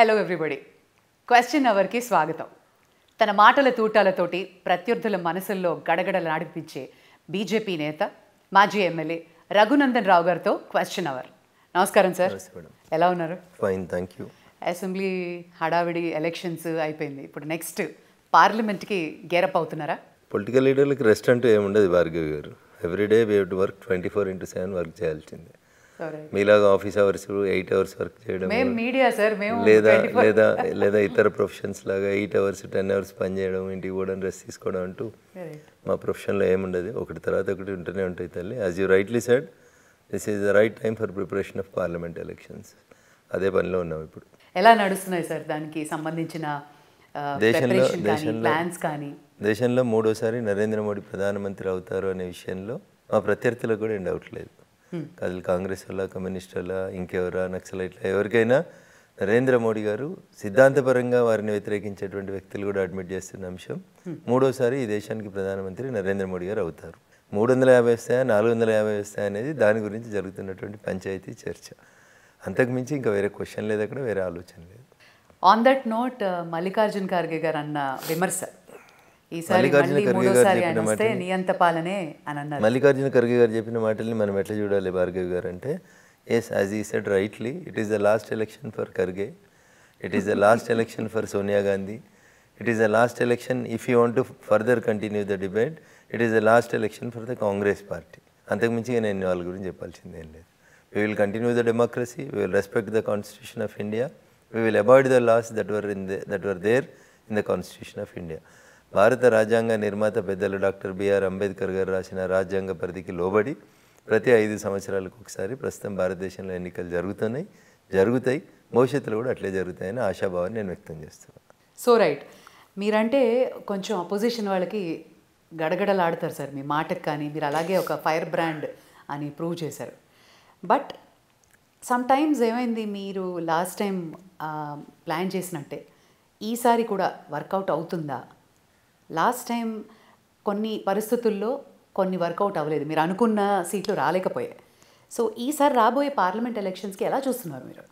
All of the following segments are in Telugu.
హలో ఎవ్రీబడి క్వశ్చన్ అవర్కి స్వాగతం తన మాటల తూటాలతోటి ప్రత్యర్థుల మనసుల్లో నడిపించే బీజేపీ నేత మాజీ ఎమ్మెల్యే రఘునందన్ రావు గారితో క్వశ్చన్ అవర్ నమస్కారం సార్ ఎలా ఉన్నారు ఫైన్ థ్యాంక్ యూ అసెంబ్లీ హడావిడి ఎలక్షన్స్ అయిపోయింది ఇప్పుడు నెక్స్ట్ పార్లమెంట్కి గేరప్ అవుతున్నారా పొలిటికల్ లీడర్లకి రెస్ట్ అంటూ ఏముండదు Bhargavi garu everyday we work twenty four into seven work చేయాల్సిందే మీలాగా office hours eight hours work చేయడం మీడియా సార్ లేదా లేదా లేదా ఇతర ప్రొఫెషన్స్ లాగా ఎయిట్ అవర్స్ టెన్ అవర్స్ పని చేయడం ఇంటికి కూడా రెస్ట్ తీసుకోవడం అంటూ మా ప్రొఫెషన్లో ఏముండదు ఒకటి తర్వాత ఒకటి ఉంటూనే ఉంటాయి తల్లి as you rightly said this is the right time for preparation of parliament elections అదే పనిలో ఉన్నాం ఇప్పుడు ఎలా నడుస్తున్నాయి సార్ దానికి సంబంధించిన దేశంలో దేశంలో దేశంలో మూడోసారి నరేంద్ర మోడీ ప్రధానమంత్రి అవుతారు అనే విషయంలో మా ప్రత్యర్థులకు కూడా ఏం డౌట్ లేదు అది కాంగ్రెస్ వాళ్ళ కమ్యూనిస్ట్ వాళ్ళ ఇంకెవరా ఇట్లా ఎవరికైనా నరేంద్ర మోడీ గారు సిద్ధాంతపరంగా వారిని వ్యతిరేకించేటువంటి వ్యక్తులు కూడా అడ్మిట్ చేస్తున్న అంశం మూడోసారి ఈ దేశానికి ప్రధానమంత్రి నరేంద్ర మోడీ గారు అవుతారు మూడు వందల యాభై వస్తాయా నాలుగు వందల యాభై వస్తాయా అనేది దాని గురించి జరుగుతున్నటువంటి పంచాయతీ చర్చ అంతకుమించి ఇంకా వేరే క్వశ్చన్ లేదు అక్కడ వేరే ఆలోచన లేదు on that note Mallikarjun Kharge garu అన్న విమర్శ మల్లికార్జున ఖర్గే గారు చెప్పిన మాటల్ని మనం ఎట్లా చూడాలి భార్గవి గారు అంటే ఎస్ యాజ్ ఈ said rightly it is the last election for Kharge it is the last election for Sonia Gandhi it is the last election if you want to further continue the debate it is the last election for the Congress party అంతకుమించిగా నేను వాళ్ళ గురించి చెప్పాల్సిందేం లేదు we will continue the democracy we will respect the constitution of India we will avoid the loss that were in that were there in the constitution of India భారత రాజ్యాంగ నిర్మాత పెద్దలు డాక్టర్ బిఆర్ అంబేద్కర్ గారు రాసిన రాజ్యాంగ పరిధికి లోబడి ప్రతి ఐదు సంవత్సరాలకు ఒకసారి ప్రస్తుతం భారతదేశంలో ఎన్నికలు జరుగుతున్నాయి జరుగుతాయి భవిష్యత్తులో కూడా అట్లే జరుగుతాయని ఆశాభావాన్ని నేను వ్యక్తం చేస్తున్నాను సో రైట్ మీరంటే కొంచెం అపోజిషన్ వాళ్ళకి గడగడలాడతారు సార్ మీ మాటకు కానీ మీరు అలాగే ఒక ఫైర్ బ్రాండ్ అని ప్రూవ్ చేశారు బట్ సమ్ టైమ్స్ ఏమైంది మీరు లాస్ట్ టైం ప్లాన్ చేసినట్టే ఈసారి కూడా వర్కౌట్ అవుతుందా లాస్ట్ టైం కొన్ని పరిస్థితుల్లో కొన్ని వర్కౌట్ అవ్వలేదు మీరు అనుకున్న సీట్లు రాలేకపోయాయి సో ఈసారి రాబోయే పార్లమెంట్ ఎలక్షన్స్కి ఎలా చూస్తున్నారు మీరు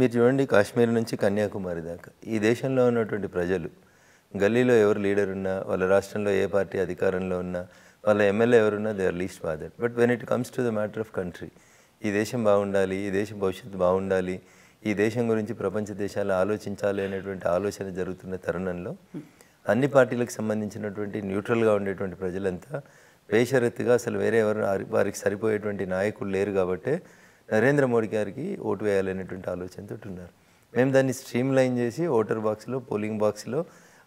మీరు చూడండి కాశ్మీర్ నుంచి కన్యాకుమారి దాకా ఈ దేశంలో ఉన్నటువంటి ప్రజలు గల్లీలో ఎవరు లీడర్ ఉన్నా వాళ్ళ రాష్ట్రంలో ఏ పార్టీ అధికారంలో ఉన్నా వాళ్ళ ఎమ్మెల్యే ఎవరున్నా they are least bother but when it comes to the matter of country ఈ దేశం బాగుండాలి ఈ దేశం భవిష్యత్తు బాగుండాలి ఈ దేశం గురించి ప్రపంచ దేశాలు ఆలోచించాలి అనేటువంటి ఆలోచన జరుగుతున్న తరుణంలో అన్ని పార్టీలకు సంబంధించినటువంటి న్యూట్రల్గా ఉండేటువంటి ప్రజలంతా బేషరత్తుగా అసలు వేరే ఎవరు వారికి సరిపోయేటువంటి నాయకులు లేరు కాబట్టి నరేంద్ర మోడీ గారికి ఓటు వేయాలనేటువంటి ఆలోచనతో ఉన్నారు మేము దాన్ని స్ట్రీమ్ లైన్ చేసి ఓటర్ బాక్స్లో పోలింగ్ బాక్స్లో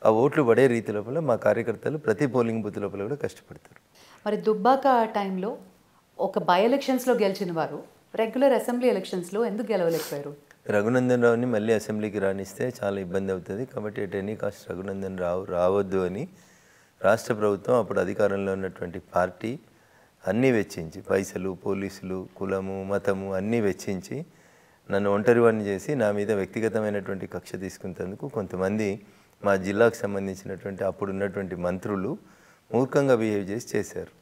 ఆ ఓట్లు పడే రీతి లోపల మా కార్యకర్తలు ప్రతి పోలింగ్ బూత్ లోపల కూడా కష్టపడతారు మరి దుబ్బాక టైంలో ఒక బై ఎలక్షన్స్లో గెలిచిన వారు రెగ్యులర్ అసెంబ్లీ ఎలక్షన్స్లో ఎందుకు గెలవలేకపోయారు రఘునందన్ రావుని మళ్ళీ అసెంబ్లీకి రాణిస్తే చాలా ఇబ్బంది అవుతుంది కాబట్టి at any cost Raghunandan Rao రావద్దు అని రాష్ట్ర ప్రభుత్వం అప్పుడు అధికారంలో ఉన్నటువంటి పార్టీ అన్నీ వెచ్చించి పైసలు పోలీసులు కులము మతము అన్నీ వెచ్చించి నన్ను వాడిని చేసి నా మీద వ్యక్తిగతమైనటువంటి కక్ష తీసుకునేందుకు కొంతమంది మా జిల్లాకు సంబంధించినటువంటి అప్పుడు ఉన్నటువంటి మంత్రులు మూర్ఖంగా బిహేవ్ చేసి చేశారు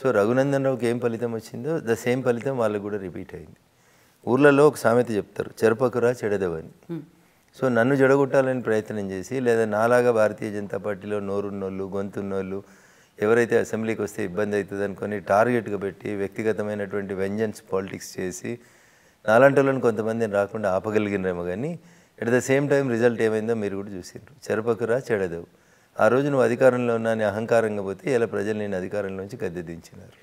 సో రఘునందన్ రావుకి ఏం ఫలితం వచ్చిందో ద సేమ్ ఫలితం వాళ్ళకు కూడా రిపీట్ అయింది ఊర్లలో ఒక సామెత చెప్తారు చెరపకురా చెడదవని సో నన్ను చెడగొట్టాలని ప్రయత్నం చేసి లేదా నాలాగా భారతీయ జనతా పార్టీలో నోరున్నోళ్ళు గొంతున్నోళ్ళు ఎవరైతే అసెంబ్లీకి వస్తే ఇబ్బంది అవుతుంది అనుకొని టార్గెట్గా పెట్టి వ్యక్తిగతమైనటువంటి వెంజన్స్ పాలిటిక్స్ చేసి నాలాంటి కొంతమందిని రాకుండా ఆపగలిగినరేమో కానీ at the same time result ఏమైందో మీరు కూడా చూసిండ్రు చెరపకురా చెడదవు ఆ రోజు నువ్వు అధికారంలో ఉన్నా అహంకారంగా పోతే ఇలా ప్రజలు నేను అధికారంలోంచి గద్దెదించినారు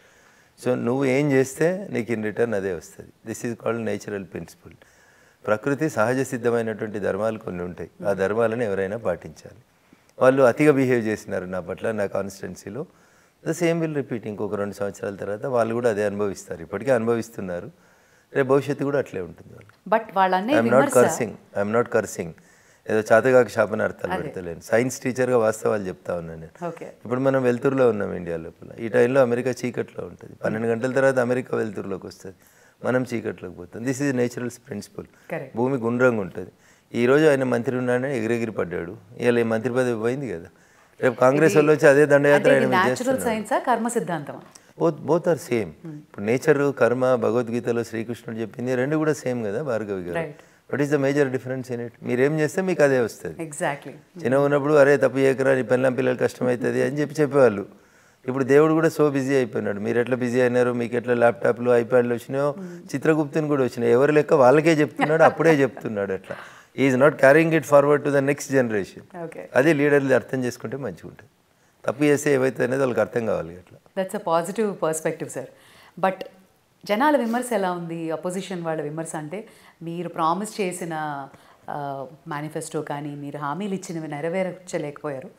సో నువ్వు ఏం చేస్తే నీకు ఇన్ రిటర్న్ అదే వస్తుంది this is called natural principle ప్రకృతి సహజ సిద్ధమైనటువంటి ధర్మాలు కొన్ని ఉంటాయి ఆ ధర్మాలను ఎవరైనా పాటించాలి వాళ్ళు అతిగా బిహేవ్ చేసినారు నా పట్ల నా కాన్స్టిట్యున్సీలో ద సేమ్ విల్ రిపీట్ ఇంకొక రెండు సంవత్సరాల తర్వాత వాళ్ళు కూడా అదే అనుభవిస్తారు ఇప్పటికే అనుభవిస్తున్నారు రేపు భవిష్యత్తు కూడా అట్లే ఉంటుంది వాళ్ళు బట్ వాళ్ళు I'm not cursing I'm not cursing ఏదో చాతగాకి షాపని అర్థాలు పెడతలేను సైన్స్ టీచర్గా వాస్తవాలు చెప్తా ఉన్నాను నేను ఇప్పుడు మనం వెలుతురులో ఉన్నాం ఇండియా లోపల ఈ టైంలో అమెరికా చీకట్లో ఉంటుంది పన్నెండు గంటల తర్వాత అమెరికా వెలుతురులోకి వస్తుంది మనం చీకట్లోకి పోతాం దిస్ ఈజ్ నేచురల్స్ ప్రిన్సిపల్ భూమి గుండ్రంగా ఉంటుంది ఈరోజు ఆయన మంత్రి ఉన్నాడని ఎగిరెగిరి పడ్డాడు ఇలా మంత్రి పదవి పోయింది కదా రేపు కాంగ్రెస్ వాళ్ళు వచ్చి అదే దండయాత్ర బోత్ బోత్ ఆర్ సేమ్ ఇప్పుడు నేచర్ కర్మ భగవద్గీతలో శ్రీకృష్ణుడు చెప్పింది రెండు కూడా సేమ్ కదా Bhargavi garu what is the major difference in it మీరు ఏం చేస్తే మీకు అదే వస్తుంది ఎగ్జాక్ట్లీ చిన్న ఉన్నప్పుడు అరే తప్పు చేయకరా నీ పెళ్ళం పిల్లలు కష్టమవుతుంది అని చెప్పి చెప్పేవాళ్ళు ఇప్పుడు దేవుడు కూడా సో బిజీ అయిపోయినాడు మీరు ఎట్లా బిజీ అయినారు మీకు ఎట్లా ల్యాప్టాప్లు ఐప్యాడ్లు వచ్చినాయో చిత్రగుప్తుని కూడా వచ్చినాయి ఎవరు లెక్క వాళ్ళకే చెప్తున్నాడు అప్పుడే చెప్తున్నాడు అట్లా is not carrying it forward to the next generation అదే లీడర్లు అర్థం చేసుకుంటే మంచిగా ఉంటుంది తప్పు చేస్తే ఏవైతే అనేది వాళ్ళకి అర్థం కావాలి అట్లా that's a positive perspective sir but జనాల విమర్శ ఎలా ఉంది అపోజిషన్ వాళ్ళ విమర్శ అంటే మీరు ప్రామిస్ చేసిన మేనిఫెస్టో కానీ మీరు హామీలు ఇచ్చినవి నెరవేర్చలేకపోయారు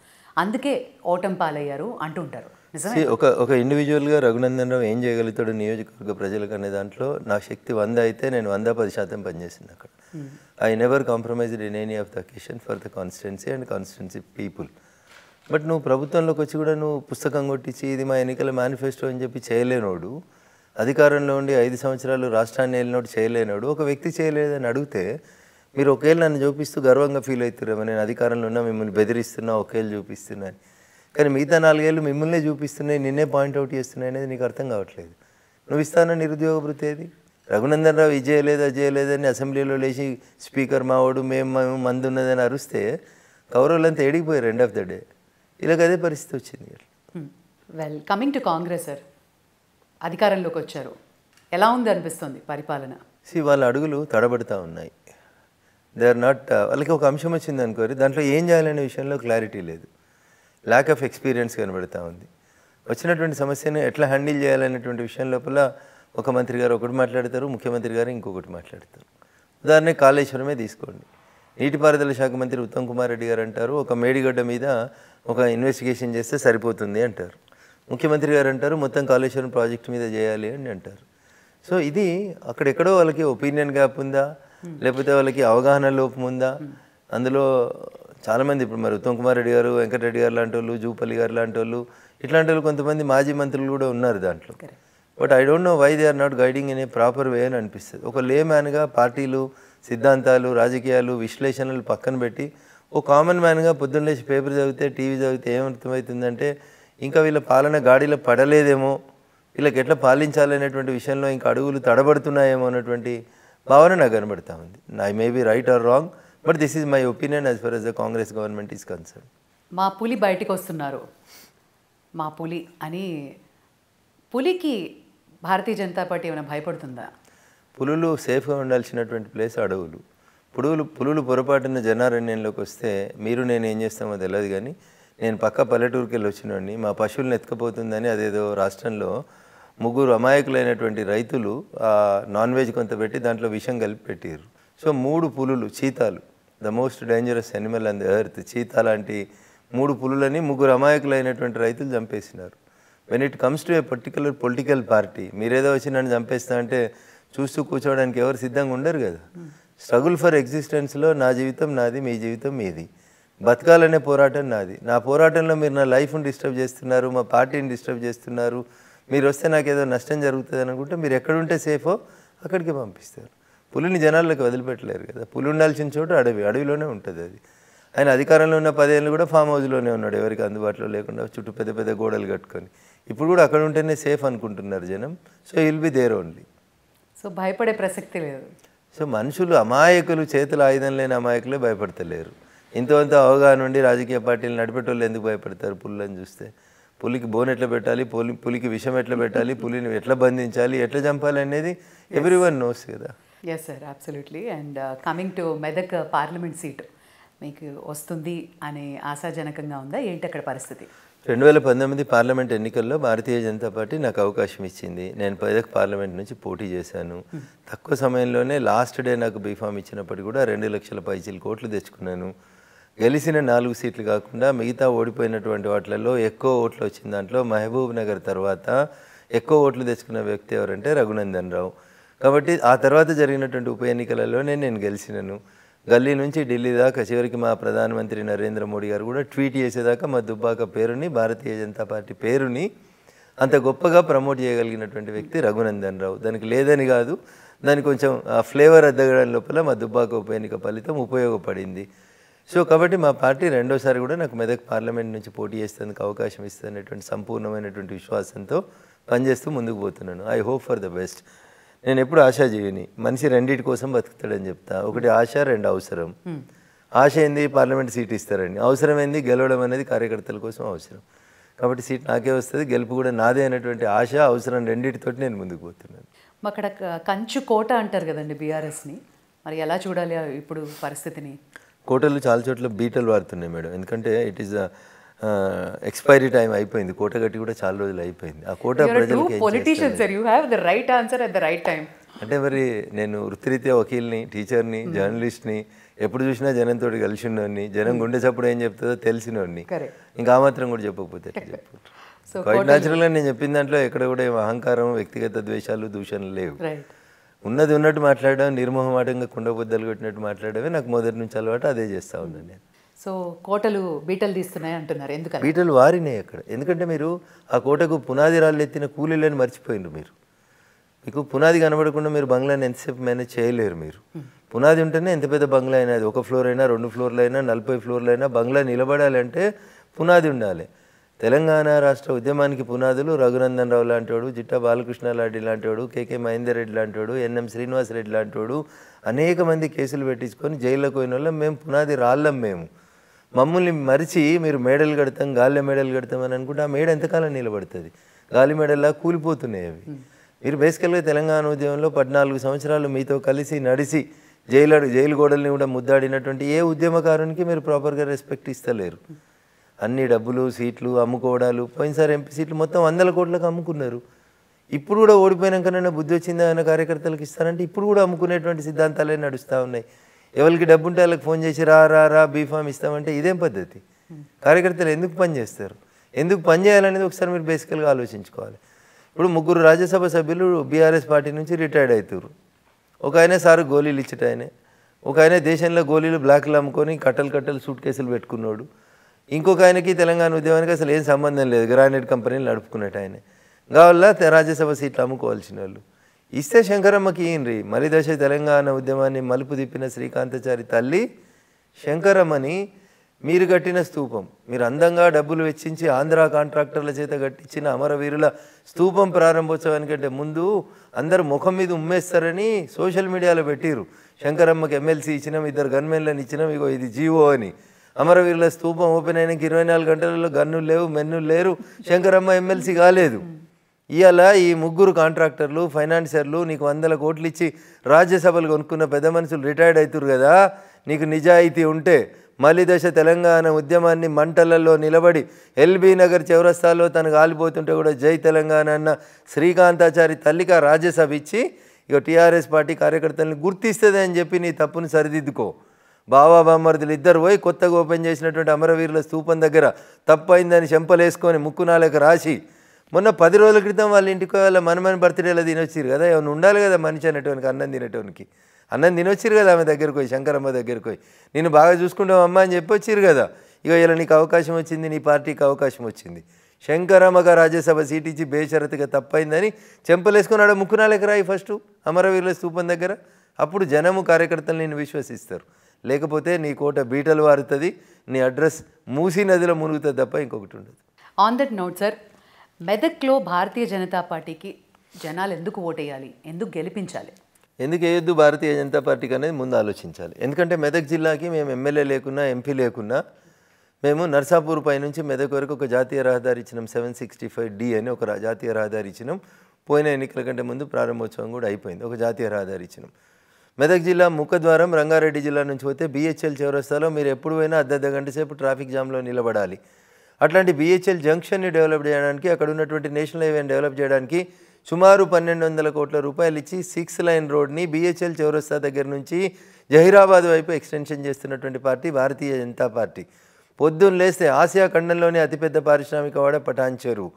అందుకే ఓటం పాలయ్యారు అంటుంటారు ఒక ఒక ఇండివిజువల్గా రఘునందన్ రావు ఏం చేయగలుగుతాడు నియోజకవర్గ ప్రజలకు అనే దాంట్లో నా శక్తి వంద అయితే నేను వంద పది శాతం పనిచేసింది అక్కడ I never compromised in any of the కిషన్ for the constituency and constituency people but నువ్వు ప్రభుత్వంలోకి వచ్చి కూడా నువ్వు పుస్తకం కొట్టించి ఇది మా ఎన్నికల మేనిఫెస్టో అని చెప్పి చేయలేనోడు అధికారంలో ఉండి ఐదు సంవత్సరాలు రాష్ట్రాన్ని వెళ్ళినట్టు చేయలేనోడు ఒక వ్యక్తి చేయలేదని అడిగితే మీరు ఒకేళ్ళు నన్ను చూపిస్తూ గర్వంగా ఫీల్ అవుతున్నారు నేను అధికారంలో ఉన్నా మిమ్మల్ని బెదిరిస్తున్నా ఒకేళ్ళు చూపిస్తున్నాను కానీ మిగతా నాలుగేళ్ళు మిమ్మల్నే చూపిస్తున్నాయి నిన్నే పాయింట్అవుట్ చేస్తున్నాయి అనేది నీకు అర్థం కావట్లేదు నువ్వు ఇస్తానా నిరుద్యోగ వృత్తి ఏది రఘునందన్ రావు ఇది చేయలేదు అది చేయలేదని అసెంబ్లీలో లేచి స్పీకర్ మావాడు మేము మేము మంది ఉన్నదని అరుస్తే కౌరవులంతా ఎడిగిపోయారు ఎండ్ ఆఫ్ ద డే ఇలాగ అదే పరిస్థితి వచ్చింది well coming to Congress sir అధికారంలోకి వచ్చారు ఎలా ఉంది అనిపిస్తుంది పరిపాలన సి వాళ్ళ అడుగులు తడబడుతూ ఉన్నాయి దే ఆర్ నాట్ వాళ్ళకి ఒక అంశం వచ్చింది అనుకోరు దాంట్లో ఏం చేయాలనే విషయంలో క్లారిటీ లేదు ల్యాక్ ఆఫ్ ఎక్స్పీరియన్స్ కనబడుతూ ఉంది వచ్చినటువంటి సమస్యను ఎట్లా హ్యాండిల్ చేయాలనేటువంటి విషయం లోపల ఒక మంత్రి గారు ఒకటి మాట్లాడతారు ముఖ్యమంత్రి గారు ఇంకొకటి మాట్లాడతారు ఉదాహరణ కాళేశ్వరమే తీసుకోండి నీటిపారుదల శాఖ మంత్రి ఉత్తమ్ కుమార్ రెడ్డి గారు అంటారు ఒక మేడిగడ్డ మీద ఒక ఇన్వెస్టిగేషన్ చేస్తే సరిపోతుంది అంటారు ముఖ్యమంత్రి గారు అంటారు మొత్తం కాళేశ్వరం ప్రాజెక్ట్ మీద చేయాలి అని అంటారు సో ఇది అక్కడెక్కడో వాళ్ళకి ఒపీనియన్ గ్యాప్ ఉందా లేకపోతే వాళ్ళకి అవగాహన లోపం ఉందా అందులో చాలామంది ఇప్పుడు మరి ఉత్తమ్ కుమార్ రెడ్డి గారు వెంకటరెడ్డి గారు లాంటి వాళ్ళు జూపల్లి గారు లాంటి వాళ్ళు ఇట్లాంటి వాళ్ళు కొంతమంది మాజీ మంత్రులు కూడా ఉన్నారు దాంట్లో but I don't know why they are not guiding in a proper way అని అనిపిస్తుంది ఒక లే మ్యాన్గా పార్టీలు సిద్ధాంతాలు రాజకీయాలు విశ్లేషణలు పక్కన పెట్టి ఓ కామన్ మ్యాన్గా పొద్దున్నేసి లేచి పేపర్ చదివితే టీవీ చదివితే ఏమర్థమవుతుందంటే ఇంకా వీళ్ళ పాలన గాడిలో పడలేదేమో వీళ్ళకి ఎట్లా పాలించాలి అనేటువంటి విషయంలో ఇంకా అడుగులు తడబడుతున్నాయేమో అన్నటువంటి భావన నాకు కనబడతా ఉంది I may be right or wrong but this is my opinion as far as the Congress government is concern మా పులి బయటకు వస్తున్నారు మా పులి అని పులికి భారతీయ జనతా పార్టీ ఏమైనా భయపడుతుందా పులులు సేఫ్గా ఉండాల్సినటువంటి ప్లేస్ అడవులు పులులు పులులు పొరపాటున జనారణ్యంలోకి వస్తే మీరు నేను ఏం చేస్తామో తెలియదు కానీ నేను పక్క పల్లెటూరుకి వెళ్ళి వచ్చినండి మా పశువులను ఎత్తుకపోతుందని అదేదో రాష్ట్రంలో ముగ్గురు అమాయకులైనటువంటి రైతులు నాన్ వెజ్ కొంత పెట్టి దాంట్లో విషం కలిపి పెట్టారు సో మూడు పులులు చీతాలు the most dangerous animal on the earth cheetah లాంటి మూడు పులులని ముగ్గురు అమాయకులైనటువంటి రైతులు చంపేసినారు when it comes to a particular political party మీరేదో వచ్చి నన్ను చంపేస్తా అంటే చూస్తూ కూర్చోవడానికి ఎవరు సిద్ధంగా ఉండరు కదా స్ట్రగుల్ ఫర్ ఎగ్జిస్టెన్స్లో నా జీవితం నాది మీ జీవితం మీది బతకాలనే పోరాటం నాది నా పోరాటంలో మీరు నా లైఫ్ని డిస్టర్బ్ చేస్తున్నారు మా పార్టీని డిస్టర్బ్ చేస్తున్నారు మీరు వస్తే నాకు ఏదో నష్టం జరుగుతుంది అనుకుంటే మీరు ఎక్కడుంటే సేఫో అక్కడికి పంపిస్తారు పులిని జనాల్లోకి వదిలిపెట్టలేరు కదా పులి ఉండాల్సిన చోటు అడవి అడవిలోనే ఉంటుంది అది ఆయన అధికారంలో ఉన్న పదేళ్ళు కూడా ఫామ్ హౌస్లోనే ఉన్నాడు ఎవరికి అందుబాటులో లేకుండా చుట్టూ పెద్ద పెద్ద గోడలు కట్టుకొని ఇప్పుడు కూడా అక్కడ ఉంటేనే సేఫ్ అనుకుంటున్నారు జనం so will be there only so భయపడే ప్రసక్తి లేదు సో మనుషులు అమాయకులు చేతుల ఆయుధం లేని అమాయకులే భయపడతలేరు ఇంతవంత అవగాహన ఉండి రాజకీయ పార్టీలు నడిపేటోళ్ళు ఎందుకు భయపడతారు పుల్లని చూస్తే పులికి బోన్ ఎట్లా పెట్టాలి పులి పులికి విషం ఎట్లా పెట్టాలి పులిని ఎట్లా బంధించాలి ఎట్లా చంపాలి అనేది ఎవ్రీ వన్ నోస్ కదా yes sir absolutely and coming to Medak parliament seat మీకు వస్తుంది అనే ఆశాజనకంగా ఉందా ఏంటి అక్కడ పరిస్థితి రెండు వేల పంతొమ్మిది పార్లమెంట్ ఎన్నికల్లో భారతీయ జనతా పార్టీ నాకు అవకాశం ఇచ్చింది నేను మెదక్ పార్లమెంట్ నుంచి పోటీ చేశాను hmm. తక్కువ సమయంలోనే లాస్ట్ డే నాకు బీఫామ్ ఇచ్చినప్పటికీ కూడా రెండు లక్షల పైచీల కోట్లు తెచ్చుకున్నాను గెలిచిన నాలుగు సీట్లు కాకుండా మిగతా ఓడిపోయినటువంటి వాటిలలో ఎక్కువ ఓట్లు వచ్చిన దాంట్లో మహబూబ్ నగర్ తర్వాత ఎక్కువ ఓట్లు తెచ్చుకున్న వ్యక్తి ఎవరంటే రఘునందన్ రావు కాబట్టి ఆ తర్వాత జరిగినటువంటి ఉప ఎన్నికలలోనే నేను గెలిచినను గల్లీ నుంచి ఢిల్లీ దాకా చివరికి మా ప్రధానమంత్రి నరేంద్ర మోడీ గారు కూడా ట్వీట్ చేసేదాకా మా దుబ్బాక పేరుని భారతీయ జనతా పార్టీ పేరుని అంత గొప్పగా ప్రమోట్ చేయగలిగినటువంటి వ్యక్తి రఘునందన్ రావు దానికి లేదని కాదు దానికి కొంచెం ఫ్లేవర్ అద్దగడం లోపల మా దుబ్బాక ఉప ఎన్నిక ఫలితం ఉపయోగపడింది సో కాబట్టి మా పార్టీ రెండోసారి కూడా నాకు మెదక్ పార్లమెంట్ నుంచి పోటీ చేసేందుకు అవకాశం అనేటువంటి సంపూర్ణమైనటువంటి విశ్వాసంతో పనిచేస్తూ ముందుకు పోతున్నాను I hope for the best నేను ఎప్పుడు ఆశాజీవిని మనిషి రెండింటి కోసం బతుకుతాడని చెప్తా ఒకటి ఆశ రెండు అవసరం ఆశ ఏంది పార్లమెంట్ సీట్ ఇస్తారండి అవసరం ఏంది గెలవడం అనేది కార్యకర్తల కోసం అవసరం కాబట్టి సీట్ నాకే వస్తుంది గెలుపు కూడా నాదే అనేటువంటి ఆశ అవసరం రెండింటితోటి నేను ముందుకు పోతున్నాను అక్కడ కంచు కోట అంటారు కదండి బీఆర్ఎస్ని మరి ఎలా చూడాలి ఇప్పుడు పరిస్థితిని కోటలు చాలా చోట్ల బీటలు వాడుతున్నాయి మేడం ఎందుకంటే ఇట్ ఈస్ ఎక్స్పైరీ టైం అయిపోయింది కోట గట్టి కూడా చాలా రోజులు అయిపోయింది ఆ కోట ప్రజలకి రైట్ టైం అంటే మరి నేను వృత్తిరీత్యా వకీల్ని టీచర్ని hmm. జర్నలిస్ట్ని ఎప్పుడు చూసినా జనంతో కలిసి ఉన్నవాడిని జనం hmm. గుండె చప్పుడు ఏం చెప్తుందో తెలిసినవాడిని ఇంకా ఆ మాత్రం కూడా చెప్పకపోతే చెప్పు నేను చెప్పిన దాంట్లో ఎక్కడ కూడా ఏం అహంకారం వ్యక్తిగత ద్వేషాలు దూషణలు లేవు ఉన్నది ఉన్నట్టు మాట్లాడడం నిర్మోహమాటంగా కుండబుద్దలు కొట్టినట్టు మాట్లాడమే నాకు మొదటి నుంచి అలవాటు అదే చేస్తూ ఉన్నాను నేను సో కోటలు బీటలు తీస్తున్నాయి అంటున్నారు ఎందుకంటే బీటలు వారినాయి అక్కడ ఎందుకంటే మీరు ఆ కోటకు పునాది రాళ్ళు ఎత్తిన కూలీలని మర్చిపోయిండ్రు మీరు మీకు పునాది కనబడకుండా మీరు బంగ్లాని ఎంతసేపు మేనేజ్ చేయలేరు మీరు పునాది ఉంటేనే ఎంత పెద్ద బంగ్లా అయినా అది ఒక ఫ్లోర్ అయినా రెండు ఫ్లోర్లు అయినా నలభై ఫ్లోర్లు అయినా బంగ్లా నిలబడాలంటే పునాది ఉండాలి తెలంగాణ రాష్ట్ర ఉద్యమానికి పునాదులు రఘునందన్ రావు లాంటివాడు జిట్టా లాంటి లాంటివాడు కేకే మహేందర్ రెడ్డి లాంటివాడు ఎన్ఎం శ్రీనివాసరెడ్డి లాంటివాడు అనేక మంది కేసులు పెట్టించుకొని జైల్లోకి పోయిన వాళ్ళం మేము పునాది రాళ్ళం మేము మమ్మల్ని మరిచి మీరు మేడలు కడతాం గాలి మేడలు కడతామని అనుకుంటే ఆ మేడ ఎంతకాలం నిలబడుతుంది గాలి మేడల్లా కూలిపోతున్నాయి అవి మీరు బేసికల్గా తెలంగాణ ఉద్యమంలో పద్నాలుగు సంవత్సరాలు మీతో కలిసి నడిచి జైలు జైలు గోడల్ని కూడా ముద్దాడినటువంటి ఏ ఉద్యమకారునికి మీరు ప్రాపర్గా రెస్పెక్ట్ ఇస్తలేరు అన్ని డబ్బులు సీట్లు అమ్ముకోవడాలు పోయినసారి ఎంపీ సీట్లు మొత్తం వందల కోట్లకు అమ్ముకున్నారు ఇప్పుడు కూడా ఓడిపోయినాకనైనా బుద్ధి వచ్చిందా అన్న కార్యకర్తలకు ఇస్తారంటే ఇప్పుడు కూడా అమ్ముకునేటువంటి సిద్ధాంతాలే నడుస్తూ ఉన్నాయి ఎవరికి డబ్బు ఉంటే వాళ్ళకి ఫోన్ చేసి రా రా రా బీఫామ్ ఇస్తామంటే ఇదేం పద్ధతి కార్యకర్తలు ఎందుకు పనిచేస్తారు ఎందుకు పని చేయాలనేది ఒకసారి మీరు బేసికల్గా ఆలోచించుకోవాలి ఇప్పుడు ముగ్గురు రాజ్యసభ సభ్యులు బీఆర్ఎస్ పార్టీ నుంచి రిటైర్డ్ అవుతారు ఒక ఆయన సారు గోళీలు ఇచ్చట ఆయన ఒక ఆయన దేశంలో గోళీలు బ్లాక్లు అమ్ముకొని కట్టలు కట్టలు సూట్ కేసులు పెట్టుకున్నాడు ఇంకొక ఆయనకి తెలంగాణ ఉద్యమానికి అసలు ఏం సంబంధం లేదు గ్రానైట్ కంపెనీలు నడుపుకున్నట్టు ఆయన కావల్ల రాజ్యసభ సీట్లు అమ్ముకోవాల్సిన వాళ్ళు ఇస్తే శంకరమ్మకి మరి మలిదశ తెలంగాణ ఉద్యమాన్ని మలుపు తిప్పిన శ్రీకాంతచారి తల్లి శంకరమ్మని మీరు కట్టిన స్తూపం మీరు అందంగా డబ్బులు వెచ్చించి ఆంధ్ర కాంట్రాక్టర్ల చేత కట్టించిన అమరవీరుల స్తూపం ప్రారంభోత్సవానికంటే ముందు అందరు ముఖం మీద ఉమ్మేస్తారని సోషల్ మీడియాలో పెట్టిరు శంకరమ్మకి ఎమ్మెల్సీ ఇచ్చినాం ఇద్దరు గన్మెన్లను ఇచ్చినాం ఇగో ఇది జీవో అని అమరవీరుల స్థూపం ఓపెన్ అయినాక ఇరవై నాలుగు గంటలలో గన్ను లేవు మెన్ను లేరు శంకరమ్మ ఎమ్మెల్సీ కాలేదు ఇవాళ ఈ ముగ్గురు కాంట్రాక్టర్లు ఫైనాన్సర్లు నీకు వందల కోట్లు ఇచ్చి రాజ్యసభలు కొనుక్కున్న పెద్ద మనుషులు రిటైర్డ్ అవుతారు కదా నీకు నిజాయితీ ఉంటే మళ్ళీ దశ తెలంగాణ ఉద్యమాన్ని మంటలలో నిలబడి ఎల్బీ నగర్ చౌరస్తాలో తను గాలిపోతుంటే కూడా జై తెలంగాణ అన్న శ్రీకాంతాచారి తల్లిక రాజ్యసభ ఇచ్చి ఇక టీఆర్ఎస్ పార్టీ కార్యకర్తలను గుర్తిస్తుంది అని చెప్పి నీ తప్పును సరిదిద్దుకో బావా బామ్మర్దులు ఇద్దరు పోయి కొత్తగా ఓపెన్ చేసినటువంటి అమరవీరుల స్థూపం దగ్గర తప్పైందని చెంపలేసుకొని ముక్కు నాలకు రాసి మొన్న పది రోజుల క్రితం వాళ్ళ ఇంటికి వాళ్ళ మనమని బర్త్డేలో తినొచ్చారు కదా ఏమైనా ఉండాలి కదా మనిషి అనేటోనికి అన్నం తినేటోనికి అన్నం తినొచ్చారు కదా ఆమె దగ్గరికి పోయి శంకరమ్మ దగ్గరికి పోయి నేను బాగా చూసుకుంటాం అమ్మ అని చెప్పి వచ్చారు కదా ఇక ఇలా నీకు అవకాశం వచ్చింది నీ పార్టీకి అవకాశం వచ్చింది శంకరమ్మగా రాజ్యసభ సీట్ ఇచ్చి బేషరతుగా తప్పైందని చెంపలేసుకున్నాడు ముక్కునాలకు రాయి ఫస్ట్ అమరవీరుల స్థూపం దగ్గర అప్పుడు జనము కార్యకర్తలు నేను విశ్వసిస్తారు లేకపోతే నీ కోట బీటలు వారుతుంది నీ అడ్రస్ మూసీ నదిలో మునుగుతుంది తప్ప ఇంకొకటి ఉండదు ఆన్ దట్ నోట్ సార్ మెదక్లో భారతీయ జనతా పార్టీకి జనాలు ఎందుకు ఓటేయాలి ఎందుకు గెలిపించాలి ఎందుకు వేయొద్దు భారతీయ జనతా పార్టీకి అనేది ముందు ఆలోచించాలి ఎందుకంటే మెదక్ జిల్లాకి మేము ఎమ్మెల్యే లేకున్నా ఎంపీ లేకున్నా మేము నర్సాపూర్ పై నుంచి మెదక్ వరకు ఒక జాతీయ రహదారి ఇచ్చినాం సెవెన్ సిక్స్టీ ఫైవ్ డి అని ఒక జాతీయ రహదారి ఇచ్చినాం పోయిన ఎన్నికల కంటే ముందు ప్రారంభోత్సవం కూడా అయిపోయింది ఒక జాతీయ రహదారి ఇచ్చినాం మెదక్ జిల్లా ముఖద్వారం రంగారెడ్డి జిల్లా నుంచి పోతే బీహెచ్ఎల్ చౌరస్తాలో మీరు ఎప్పుడు పోయినా అర్ధ గంట సేపు ట్రాఫిక్ జామ్లో నిలబడాలి అట్లాంటి బీహెచ్ఎల్ జంక్షన్ని డెవలప్ చేయడానికి అక్కడ ఉన్నటువంటి నేషనల్ హైవేని డెవలప్ చేయడానికి సుమారు పన్నెండు వందల కోట్ల రూపాయలు ఇచ్చి సిక్స్ లైన్ రోడ్ని బీహెచ్ఎల్ చౌరస్తా దగ్గర నుంచి జహీరాబాద్ వైపు ఎక్స్టెన్షన్ చేస్తున్నటువంటి పార్టీ భారతీయ జనతా పార్టీ పొద్దున్న లేస్తే ఆసియా ఖండంలోనే అతిపెద్ద పారిశ్రామిక వాడ చెరువు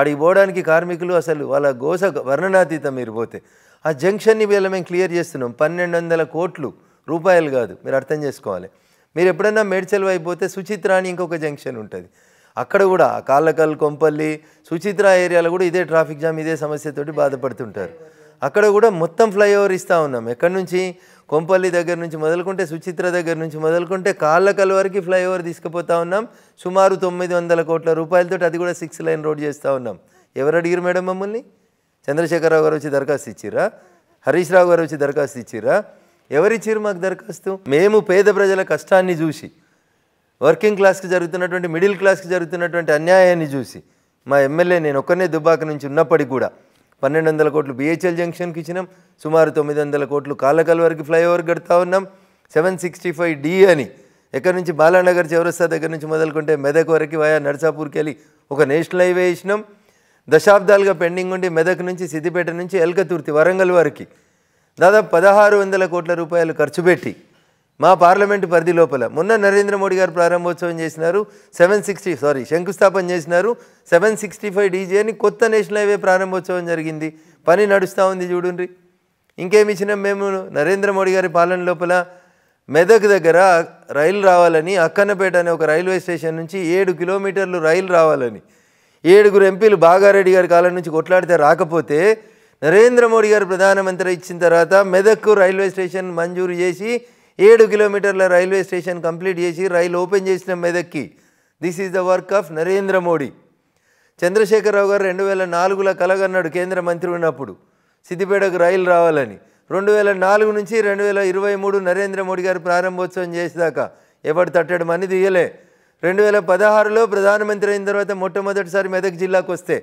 ఆడికి పోవడానికి కార్మికులు అసలు వాళ్ళ గోస వర్ణనాతీతం మీరు పోతే ఆ జంక్షన్ని వీళ్ళ మేము క్లియర్ చేస్తున్నాం పన్నెండు వందల కోట్లు రూపాయలు కాదు మీరు అర్థం చేసుకోవాలి మీరు ఎప్పుడైనా మేడ్చల్ అయిపోతే సుచిత్ర అని ఇంకొక జంక్షన్ ఉంటుంది అక్కడ కూడా కాళ్ళకల్ కొంపల్లి సుచిత్ర ఏరియాలో కూడా ఇదే ట్రాఫిక్ జామ్ ఇదే సమస్యతోటి బాధపడుతుంటారు అక్కడ కూడా మొత్తం ఫ్లైఓవర్ ఇస్తూ ఉన్నాం ఎక్కడి నుంచి కొంపల్లి దగ్గర నుంచి మొదలుకుంటే సుచిత్ర దగ్గర నుంచి మొదలుకుంటే కాళ్ళకల్ వరకు ఫ్లైఓవర్ తీసుకుపోతా ఉన్నాం సుమారు తొమ్మిది వందల కోట్ల రూపాయలతో అది కూడా సిక్స్ లైన్ రోడ్ చేస్తూ ఉన్నాం ఎవరు అడిగారు మేడం మమ్మల్ని చంద్రశేఖరరావు గారు వచ్చి దరఖాస్తు ఇచ్చిరా హరీష్ రావు గారు వచ్చి దరఖాస్తు ఇచ్చిరా ఎవరిచ్చారు మాకు దరఖాస్తు మేము పేద ప్రజల కష్టాన్ని చూసి వర్కింగ్ క్లాస్కి జరుగుతున్నటువంటి మిడిల్ క్లాస్కి జరుగుతున్నటువంటి అన్యాయాన్ని చూసి మా ఎమ్మెల్యే నేను ఒక్కనే దుబ్బాక నుంచి ఉన్నప్పటికీ కూడా పన్నెండు వందల కోట్లు బిహెచ్ఎల్ జంక్షన్కి ఇచ్చినాం సుమారు తొమ్మిది వందల కోట్లు కాలకల్ వరకు ఫ్లైఓవర్ కడతా ఉన్నాం సెవెన్ సిక్స్టీ ఫైవ్ డి అని ఎక్కడి నుంచి బాలానగర్ చౌరస్తా దగ్గర నుంచి మొదలుకుంటే మెదక్ వరకు వయా నర్సాపూర్కి వెళ్ళి ఒక నేషనల్ హైవే ఇచ్చినాం దశాబ్దాలుగా పెండింగ్ ఉండి మెదక్ నుంచి సిద్దిపేట నుంచి ఎల్కతుర్తి వరంగల్ వరకు దాదాపు పదహారు వందల కోట్ల రూపాయలు ఖర్చు పెట్టి మా పార్లమెంటు పరిధి లోపల మొన్న నరేంద్ర మోడీ గారు ప్రారంభోత్సవం చేసినారు సెవెన్ సిక్స్టీ సారీ శంకుస్థాపన చేసినారు సెవెన్ సిక్స్టీ ఫైవ్ డీజీ అని కొత్త నేషనల్ హైవే ప్రారంభోత్సవం జరిగింది పని నడుస్తూ ఉంది చూడండి ఇంకేమి ఇచ్చినాం మేము నరేంద్ర మోడీ గారి పాలన లోపల మెదక్ దగ్గర రైలు రావాలని అక్కన్నపేట అనే ఒక రైల్వే స్టేషన్ నుంచి ఏడు కిలోమీటర్లు రైలు రావాలని ఏడుగురు ఎంపీలు బాగారెడ్డి గారి కాలం నుంచి కొట్లాడితే రాకపోతే నరేంద్ర మోడీ గారు ప్రధానమంత్రి ఇచ్చిన తర్వాత మెదక్ రైల్వే స్టేషన్ మంజూరు చేసి ఏడు కిలోమీటర్ల రైల్వే స్టేషన్ కంప్లీట్ చేసి రైలు ఓపెన్ చేసిన మెదక్కి this is the work of Narendra Modi Chandrashekar Rao గారు రెండు వేల నాలుగులో కలగన్నాడు కేంద్ర మంత్రి ఉన్నప్పుడు సిద్దిపేటకు రైలు రావాలని రెండు వేల నాలుగు నుంచి రెండు వేల ఇరవై మూడు నరేంద్ర మోడీ గారు ప్రారంభోత్సవం చేసేదాకా ఎవడు తట్టడం అని దిగలే రెండు వేల పదహారులో ప్రధానమంత్రి అయిన తర్వాత మొట్టమొదటిసారి మెదక్ జిల్లాకు వస్తే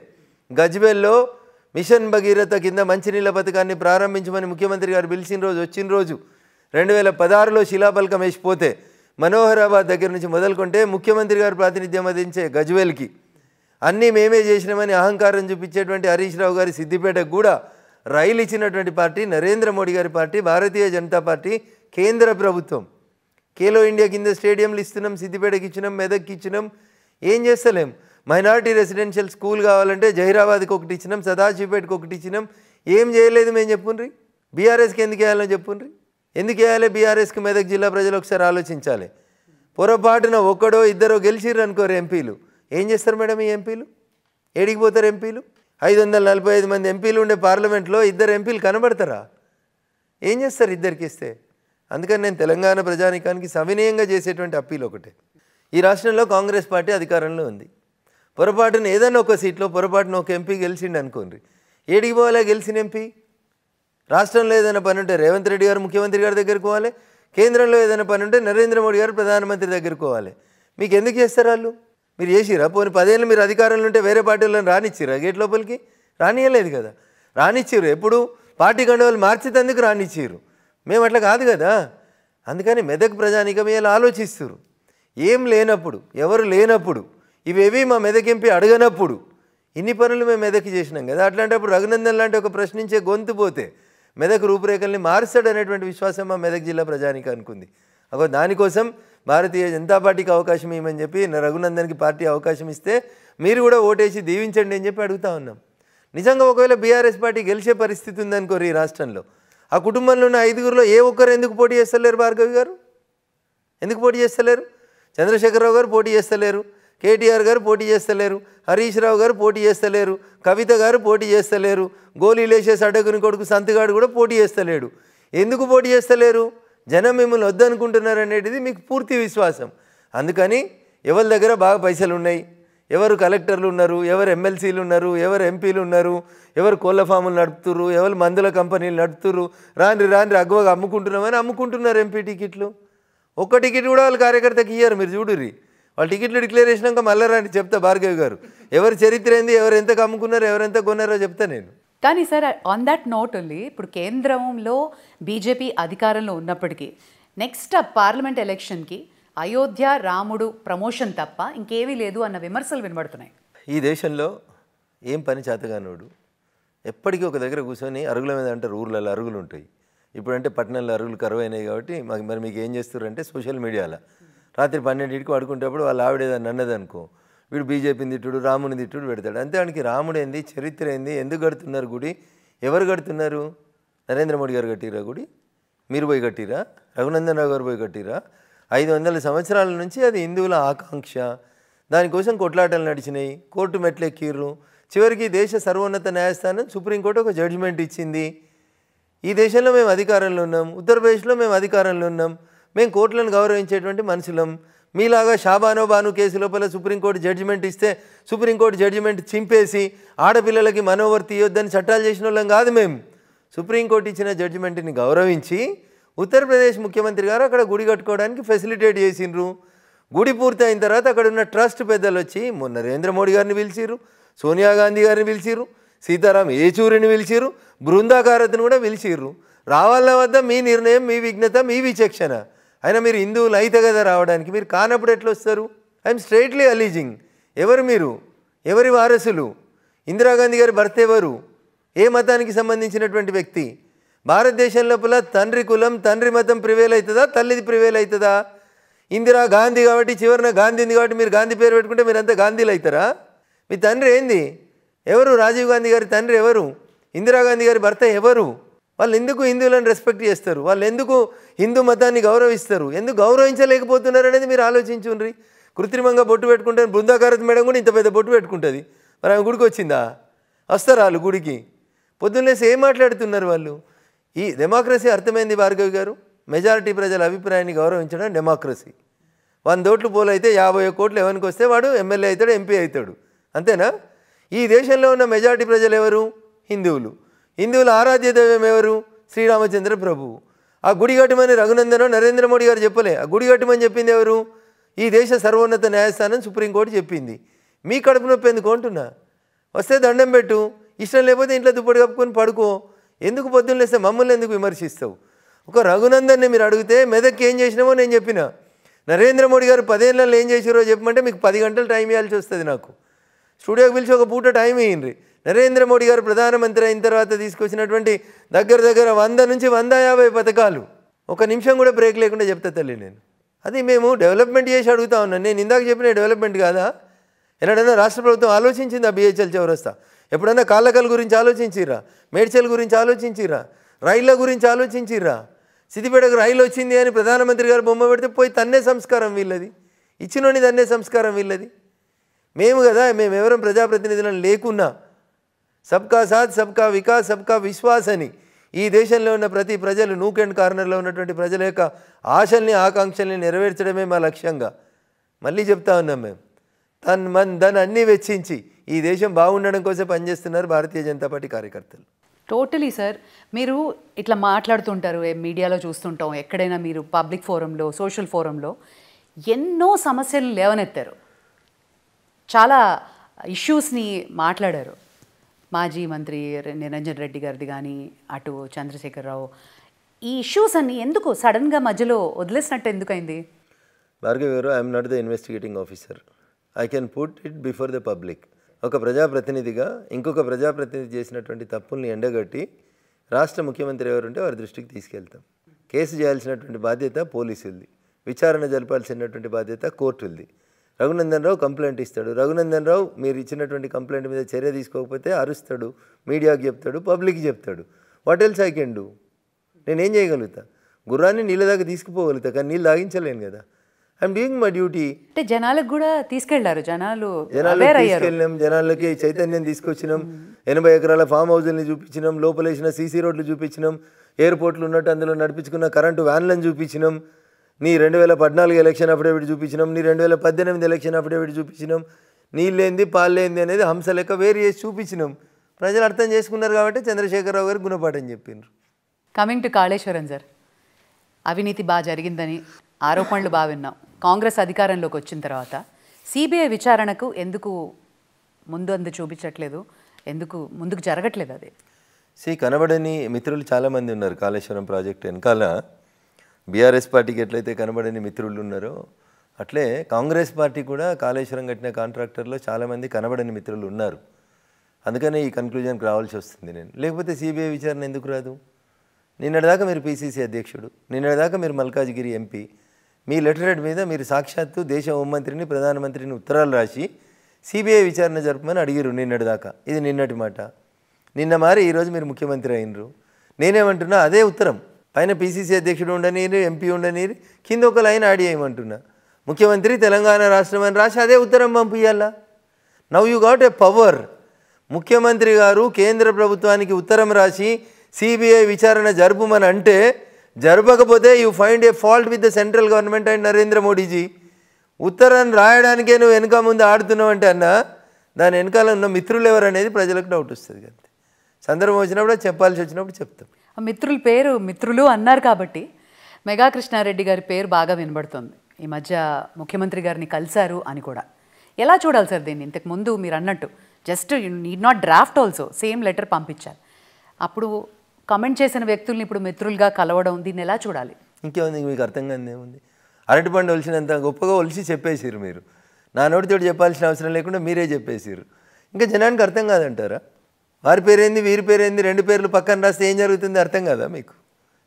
గజ్వేల్లో మిషన్ భగీరథ కింద మంచినీళ్ళ పథకాన్ని ప్రారంభించమని ముఖ్యమంత్రి గారు పిలిచిన రోజు వచ్చిన రోజు రెండు వేల పదహారులో శిలాపలకం వేసిపోతే మనోహరాబాద్ దగ్గర నుంచి మొదలుకుంటే ముఖ్యమంత్రి గారు ప్రాతినిధ్యం వహించే గజ్వేల్కి అన్నీ మేమే చేసినామని అహంకారం చూపించేటువంటి హరీష్ రావు గారి సిద్దిపేటకు కూడా రైలు ఇచ్చినటువంటి పార్టీ నరేంద్ర మోడీ గారి పార్టీ భారతీయ జనతా పార్టీ కేంద్ర ప్రభుత్వం కేలో ఇండియా కింద స్టేడియంలు ఇస్తున్నాం సిద్దిపేటకి ఇచ్చినాం మెదక్కి ఇచ్చినాం ఏం చేస్తలేం మైనారిటీ రెసిడెన్షియల్ స్కూల్ కావాలంటే జహీరాబాద్కి ఒకటి ఇచ్చినాం సదాశివపేటకి ఒకటి ఇచ్చినాం ఏం చేయలేదు మేము చెప్పుండ్రి బీఆర్ఎస్కి ఎందుకు వేయాలని చెప్పుండ్రి ఎందుకు వేయాలి బీఆర్ఎస్కి మెదక్ జిల్లా ప్రజలు ఒకసారి ఆలోచించాలి పొరపాటున ఒక్కడో ఇద్దరో గెలిచిర్రు అనుకోరు ఎంపీలు ఏం చేస్తారు మేడం ఈ ఎంపీలు ఏడికి ఎంపీలు ఐదు వందల నలభై ఐదు మంది ఎంపీలు ఉండే పార్లమెంట్లో ఇద్దరు ఎంపీలు కనబడతారా ఏం చేస్తారు ఇద్దరికి ఇస్తే అందుకని నేను తెలంగాణ ప్రజానికానికి సవినయంగా చేసేటువంటి అప్పీల్ ఒకటే ఈ రాష్ట్రంలో కాంగ్రెస్ పార్టీ అధికారంలో ఉంది పొరపాటున ఏదైనా ఒక సీట్లో పొరపాటున ఒక ఎంపీ గెలిచిండు అనుకోండి ఏడికి పోవాలా గెలిచిన ఎంపీ రాష్ట్రంలో ఏదైనా పని ఉంటే రేవంత్ రెడ్డి గారు ముఖ్యమంత్రి గారి దగ్గరికి పోవాలి కేంద్రంలో ఏదైనా పని ఉంటే నరేంద్ర మోడీ గారు ప్రధానమంత్రి దగ్గరికి పోవాలి మీకు ఎందుకు చేస్తారు వాళ్ళు మీరు చేసిరా పోనీ పదేళ్ళు మీరు అధికారంలో ఉంటే వేరే పార్టీలను రానిచ్చిరా గేట్ లోపలికి రానియలేదు కదా రానిచ్చారు ఎప్పుడు పార్టీ గండవాళ్ళు మార్చేటందుకు రానిచ్చారు మేము అట్లా కాదు కదా అందుకని మెదక్ ప్రజానికమే ఇలా ఆలోచిస్తారు ఏం లేనప్పుడు ఎవరు లేనప్పుడు ఇవేవి మా మెదకింపి అడగనప్పుడు ఇన్ని పనులు మేము మెదక్ చేసినాం కదా అట్లాంటప్పుడు రఘునందన్ లాంటి ఒక ప్రశ్నించే గొంతు పోతే మెదక్ రూపురేఖల్ని మారుస్తాడనేటువంటి విశ్వాసం మా మెదక్ జిల్లా ప్రజానికి అనుకుంది అగో దానికోసం భారతీయ జనతా పార్టీకి అవకాశం ఇవ్వమని చెప్పి రఘునందన్కి పార్టీ అవకాశం ఇస్తే మీరు కూడా ఓటేసి దీవించండి అని చెప్పి అడుగుతా ఉన్నాం నిజంగా ఒకవేళ బీఆర్ఎస్ పార్టీ గెలిచే పరిస్థితి ఉందనుకోరు ఈ రాష్ట్రంలో ఆ కుటుంబంలో ఉన్న ఐదుగురిలో ఏ ఒక్కరు ఎందుకు పోటీ చేస్తలేరు భార్గవి గారు ఎందుకు పోటీ చేస్తలేరు చంద్రశేఖరరావు గారు పోటీ చేస్తలేరు కేటీఆర్ గారు పోటీ చేస్తలేరు హరీష్ రావు గారు పోటీ చేస్తలేరు కవిత గారు పోటీ చేస్తలేరు గోలీ లేచే సడ్డకుని కొడుకు సంతగాడు కూడా పోటీ చేస్తలేడు ఎందుకు పోటీ చేస్తలేరు జనం మిమ్మల్ని వద్దనుకుంటున్నారు అనేటిది మీకు పూర్తి విశ్వాసం అందుకని ఎవరి దగ్గర బాగా పైసలు ఉన్నాయి ఎవరు కలెక్టర్లు ఉన్నారు ఎవరు ఎమ్మెల్సీలు ఉన్నారు ఎవరు ఎంపీలు ఉన్నారు ఎవరు కోళ్ళ ఫాములు నడుపుతురు ఎవరు మందుల కంపెనీలు నడుపుతురు రాని రాని అగ్గువగా అమ్ముకుంటున్నామని అమ్ముకుంటున్నారు ఎంపీ టికెట్లు ఒక్క టికెట్ కూడా వాళ్ళు కార్యకర్తకి ఇయ్యారు మీరు చూడుర్రి వాళ్ళు టికెట్లు డిక్లేర్ చేసినాక మళ్ళీ రాని చెప్తా భార్గవి గారు ఎవరు చరిత్ర ఏంది ఎవరు ఎంత అమ్ముకున్నారు ఎవరు ఎంత కొన్నారో చెప్తా నేను కానీ sir on that note only ఇప్పుడు కేంద్రంలో బీజేపీ అధికారంలో ఉన్నప్పటికీ నెక్స్ట్ పార్లమెంట్ ఎలక్షన్కి అయోధ్య రాముడు ప్రమోషన్ తప్ప ఇంకేమీ లేదు అన్న విమర్శలు వినబడుతున్నాయి ఈ దేశంలో ఏం పని చేతగానోడు ఎప్పటికీ ఒక దగ్గర కూర్చొని అరుగుల మీద అంటారు ఊర్లలో అరుగులు ఉంటాయి ఇప్పుడంటే పట్టణాల్లో అరుగులు కరువు అయినాయి కాబట్టి మాకు మరి మీకు ఏం చేస్తారంటే సోషల్ మీడియాలో రాత్రి పన్నెండింటికి పడుకుంటేప్పుడు వాళ్ళ ఆవిడేదాన్ని అన్నది అనుకో వీడు బీజేపీని తిట్టుడు రాముని తిట్టుడు పెడతాడు అంతే వానికి రాముడు ఏంది చరిత్ర ఏంది ఎందుకు కడుతున్నారు గుడి ఎవరు కడుతున్నారు నరేంద్ర మోడీ గారు కట్టిరా గుడి మీరు పోయి కట్టిరా రఘునందన్ రావు గారు పోయి కట్టిరా ఐదు వందల సంవత్సరాల నుంచి అది హిందువుల ఆకాంక్ష దానికోసం కొట్లాటలు నడిచినాయి కోర్టు మెట్లెక్కిర్రు చివరికి దేశ సర్వోన్నత న్యాయస్థానం సుప్రీంకోర్టు ఒక జడ్జిమెంట్ ఇచ్చింది ఈ దేశంలో మేము అధికారంలో ఉన్నాం ఉత్తరప్రదేశ్లో మేము అధికారంలో ఉన్నాం మేము కోర్టులను గౌరవించేటువంటి మనుషులం మీలాగా షాబానో బాను కేసు లోపల సుప్రీంకోర్టు జడ్జిమెంట్ ఇస్తే సుప్రీంకోర్టు జడ్జిమెంట్ చింపేసి ఆడపిల్లలకి మనోవర్తి ఇవ్వద్దని చట్టాలు చేసిన వాళ్ళం కాదు మేము సుప్రీంకోర్టు ఇచ్చిన జడ్జిమెంట్ని గౌరవించి ఉత్తరప్రదేశ్ ముఖ్యమంత్రి గారు అక్కడ గుడి కట్టుకోవడానికి ఫెసిలిటేట్ చేసిండ్రు గుడి పూర్తి అయిన తర్వాత అక్కడ ఉన్న ట్రస్ట్ పెద్దలు వచ్చి మొన్న నరేంద్ర మోడీ గారిని పిలిచిరు సోనియా గాంధీ గారిని పిలిచిరు సీతారాం ఏచూరిని పిలిచిరు బృందాకారత్ని కూడా పిలిచిర్రు రావాల వద్ద మీ నిర్ణయం మీ విఘ్నత మీ విచక్షణ అయినా మీరు హిందువులు అయితే కదా రావడానికి మీరు కానప్పుడు ఎట్లా వస్తారు ఐఎమ్ స్ట్రైట్లీ అలీజింగ్ ఎవరు మీరు ఎవరి వారసులు ఇందిరాగాంధీ గారి భర్త ఎవరు ఏ మతానికి సంబంధించినటువంటి వ్యక్తి భారతదేశం లోపల తండ్రి కులం తండ్రి మతం ప్రివేల్ అవుతుందా తల్లిది ప్రివేల్ అవుతుందా ఇందిరా గాంధీ కాబట్టి చివరిన గాంధీంది కాబట్టి మీరు గాంధీ పేరు పెట్టుకుంటే మీరు అంతా గాంధీలు అవుతారా మీ తండ్రి ఏంది ఎవరు రాజీవ్ గాంధీ గారి తండ్రి ఎవరు ఇందిరాగాంధీ గారి భర్త ఎవరు వాళ్ళు ఎందుకు హిందువులను రెస్పెక్ట్ చేస్తారు వాళ్ళు ఎందుకు హిందూ మతాన్ని గౌరవిస్తారు ఎందుకు గౌరవించలేకపోతున్నారు అనేది మీరు ఆలోచించుండ్రి కృత్రిమంగా బొట్టు పెట్టుకుంటే బృందాకారతి మేడం కూడా ఇంత పెద్ద బొట్టు పెట్టుకుంటుంది మరి ఆమె గుడికి వచ్చిందా వస్తారు వాళ్ళు గుడికి పొద్దున్నేసి ఏం మాట్లాడుతున్నారు వాళ్ళు ఈ డెమోక్రసీ అర్థమైంది భార్గవి గారు మెజారిటీ ప్రజల అభిప్రాయాన్ని గౌరవించడం డెమోక్రసీ వంద ఓట్లు పోలైతే యాభై కోట్లు ఎవరికి వస్తే వాడు ఎమ్మెల్యే అవుతాడు ఎంపీ అవుతాడు అంతేనా ఈ దేశంలో ఉన్న మెజారిటీ ప్రజలు ఎవరు హిందువులు హిందువుల ఆరాధ్య దైవం ఎవరు శ్రీరామచంద్ర ప్రభువు ఆ గుడి కట్టమని రఘునందనం నరేంద్ర మోడీ గారు చెప్పలే ఆ గుడి గట్టుమని చెప్పింది ఎవరు ఈ దేశ సర్వోన్నత న్యాయస్థానం సుప్రీంకోర్టు చెప్పింది మీ కడుపు నొప్పి ఎందుకు అంటున్నా వస్తే దండం పెట్టు ఇష్టం లేకపోతే ఇంట్లో దుప్పటి కప్పుకొని పడుకో ఎందుకు పొద్దున్న లేస్తే మమ్మల్ని ఎందుకు విమర్శిస్తావు ఒక రఘునందన్ని మీరు అడిగితే మెదక్కి ఏం చేసినామో నేను చెప్పిన నరేంద్ర మోడీ గారు పదేళ్ళలో ఏం చేసారో చెప్పమంటే మీకు పది గంటలు టైం ఇవ్వాల్సి వస్తుంది నాకు స్టూడియోకి పిలిచి ఒక పూట టైం అయ్యింది నరేంద్ర మోడీ గారు ప్రధానమంత్రి అయిన తర్వాత తీసుకొచ్చినటువంటి దగ్గర దగ్గర వంద నుంచి వంద యాభై పథకాలు ఒక నిమిషం కూడా బ్రేక్ లేకుండా చెప్తా తల్లి నేను అది మేము డెవలప్మెంట్ చేసి అడుగుతా ఉన్నాను నేను ఇందాక చెప్పిన డెవలప్మెంట్ కాదా ఎలాడైనా రాష్ట్ర ప్రభుత్వం ఆలోచించింది ఆ బిహెచ్ఎల్ చౌరస్తా ఎప్పుడైనా కాళ్ళకల్ గురించి ఆలోచించిరా మేడ్చల్ గురించి ఆలోచించిరా రైళ్ళ గురించి ఆలోచించిరా సిద్దిపేటకు రైలు వచ్చింది అని ప్రధానమంత్రి గారు బొమ్మ పెడితే పోయి తన్నే సంస్కారం వీళ్ళది ఇచ్చినోని తన్నే సంస్కారం వీళ్ళది మేము కదా మేము ఎవరం ప్రజాప్రతినిధులను లేకున్నా సబ్కా సాత్ సబ్కా వికాస్ సబ్కా విశ్వాస్ అని ఈ దేశంలో ఉన్న ప్రతి ప్రజలు నూక్ అండ్ కార్నర్లో ఉన్నటువంటి ప్రజల యొక్క ఆశల్ని ఆకాంక్షల్ని నెరవేర్చడమే మా లక్ష్యంగా మళ్ళీ చెప్తా ఉన్నాం మేము తన్ మన్ ధన్ అన్నీ వెచ్చించి ఈ దేశం బాగుండడం కోసం పనిచేస్తున్నారు భారతీయ జనతా పార్టీ కార్యకర్తలు టోటలీ సార్ మీరు ఇట్లా మాట్లాడుతుంటారు మీడియాలో చూస్తుంటాం ఎక్కడైనా మీరు పబ్లిక్ ఫోరంలో సోషల్ ఫోరంలో ఎన్నో సమస్యలు లేవనెత్తారు చాలా ఇష్యూస్ని మాట్లాడారు మాజీ మంత్రి నిరంజన్ రెడ్డి గారిది కానీ అటు చంద్రశేఖరరావు ఈ ఇష్యూస్ అన్ని ఎందుకు సడన్గా మధ్యలో వదిలేసినట్టు ఎందుకైంది భార్గవ్ గారు I'm not the investigating officer I can put it before the public ఒక ప్రజాప్రతినిధిగా ఇంకొక ప్రజాప్రతినిధి చేసినటువంటి తప్పుల్ని ఎండగట్టి రాష్ట్ర ముఖ్యమంత్రి ఎవరుంటే వారి దృష్టికి తీసుకెళ్తాం కేసు చేయాల్సినటువంటి బాధ్యత పోలీసులది విచారణ జరపాల్సినటువంటి బాధ్యత కోర్టులది రఘునందన్ రావు కంప్లైంట్ ఇస్తాడు రఘునందన్ రావు మీరు ఇచ్చినటువంటి కంప్లైంట్ మీద చర్య తీసుకోకపోతే అరుస్తాడు మీడియాకి చెప్తాడు పబ్లిక్కి చెప్తాడు what else I can do నేనేం చేయగలుగుతా గుర్రాన్ని నీళ్ళ దాకా తీసుకుపోగలుగుతా కానీ నీళ్ళు తాగించలేను కదా ఐఎమ్ డూయింగ్ మై డ్యూటీ అంటే జనాలకు కూడా తీసుకెళ్లారు జనాలు తీసుకెళ్ళినాం జనాలకి చైతన్యం తీసుకొచ్చినాం ఎనభై ఎకరాల ఫామ్ హౌజుల్ని చూపించినాం లోపలేసిన సీసీ రోడ్లు చూపించినాం ఎయిర్పోర్ట్లు ఉన్నట్టు అందులో నడిపించుకున్న కరెంటు వ్యాన్లను చూపించినాం నీ రెండు వేల పద్నాలుగు ఎలక్షన్ అఫిడేవిట్ చూపించినాం నీ రెండు వేల పద్దెనిమిది ఎలక్షన్ అఫిడేవిట్ చూపించినాం నీళ్ళేంది పాలేంది అనేది హంస లెక్క వేరు చేసి చూపించినాం ప్రజలు అర్థం చేసుకున్నారు కాబట్టి చంద్రశేఖరరావు గారు గుణపాఠం చెప్పిండ్రు కమింగ్ టు కాళేశ్వరం సార్ అవినీతి బాగా జరిగిందని ఆరోపణలు బాగా విన్నాం కాంగ్రెస్ అధికారంలోకి వచ్చిన తర్వాత సిబిఐ విచారణకు ఎందుకు ముందు అందు చూపించట్లేదు ఎందుకు ముందుకు జరగట్లేదు అది సి కనబడని మిత్రులు చాలామంది ఉన్నారు కాళేశ్వరం ప్రాజెక్ట్ వెనకాల బీఆర్ఎస్ పార్టీకి ఎట్లయితే కనబడని మిత్రులు ఉన్నారో అట్లే కాంగ్రెస్ పార్టీ కూడా కాళేశ్వరం కట్టిన కాంట్రాక్టర్లో చాలామంది కనబడని మిత్రులు ఉన్నారు అందుకనే ఈ కన్క్లూజన్కి రావాల్సి వస్తుంది నేను లేకపోతే సిబిఐ విచారణ ఎందుకు రాదు నిన్నటిదాకా మీరు పీసీసీ అధ్యక్షుడు నిన్నటిదాకా మీరు మల్కాజ్గిరి ఎంపీ మీ లెటర్ హెడ్ మీద మీరు సాక్షాత్తు దేశ హోంమంత్రిని ప్రధానమంత్రిని ఉత్తరాలు రాసి సిబిఐ విచారణ జరపమని అడిగిరు నిన్నటి దాకా ఇది నిన్నటి మాట నిన్న మారి ఈరోజు మీరు ముఖ్యమంత్రి అయినరు నేనేమంటున్నా అదే ఉత్తరం పైన పీసీసీ అధ్యక్షుడు ఉండనీరు ఎంపీ ఉండనీరు కింద ఒక లైన్ ఆడి చేయమంటున్నా ముఖ్యమంత్రి తెలంగాణ రాష్ట్రం అని రాసి అదే ఉత్తరం పంపియాలా now you got a power ముఖ్యమంత్రి గారు కేంద్ర ప్రభుత్వానికి ఉత్తరం రాసి సిబిఐ విచారణ జరుపుమని అంటే జరపకపోతే you find a fault with the central government and Narendra Modi ji ఉత్తరాన్ని రాయడానికే నువ్వు వెనుక ముందు ఆడుతున్నావు అంటే అన్న దాని వెనకాల ఉన్న మిత్రులు ఎవరు అనేది ప్రజలకు డౌట్ వస్తుంది అంతే సందర్భం వచ్చినప్పుడు చెప్పాల్సి వచ్చినప్పుడు చెప్తాం మిత్రుల పేరు మిత్రులు అన్నారు కాబట్టి మెగా కృష్ణారెడ్డి గారి పేరు బాగా వినబడుతుంది ఈ మధ్య ముఖ్యమంత్రి గారిని కలిశారు అని కూడా ఎలా చూడాలి సార్ దీన్ని ఇంతకుముందు మీరు అన్నట్టు just you need not draft also same letter పంపించారు అప్పుడు కమెంట్ చేసిన వ్యక్తుల్ని ఇప్పుడు మిత్రులుగా కలవడం దీన్ని ఎలా చూడాలి ఇంకేముంది మీకు అర్థం కాదు ఏముంది అరటిపండు ఒలిసినంత గొప్పగా ఒలిసి చెప్పేసారు మీరు నా నోటితోటి చెప్పాల్సిన అవసరం లేకుండా మీరే చెప్పేసారు ఇంకా జనానికి అర్థం కాదంటారా వారి పేరేంది వీరి పేరేంది రెండు పేర్లు పక్కన రాస్తే ఏం జరుగుతుంది అర్థం కాదా మీకు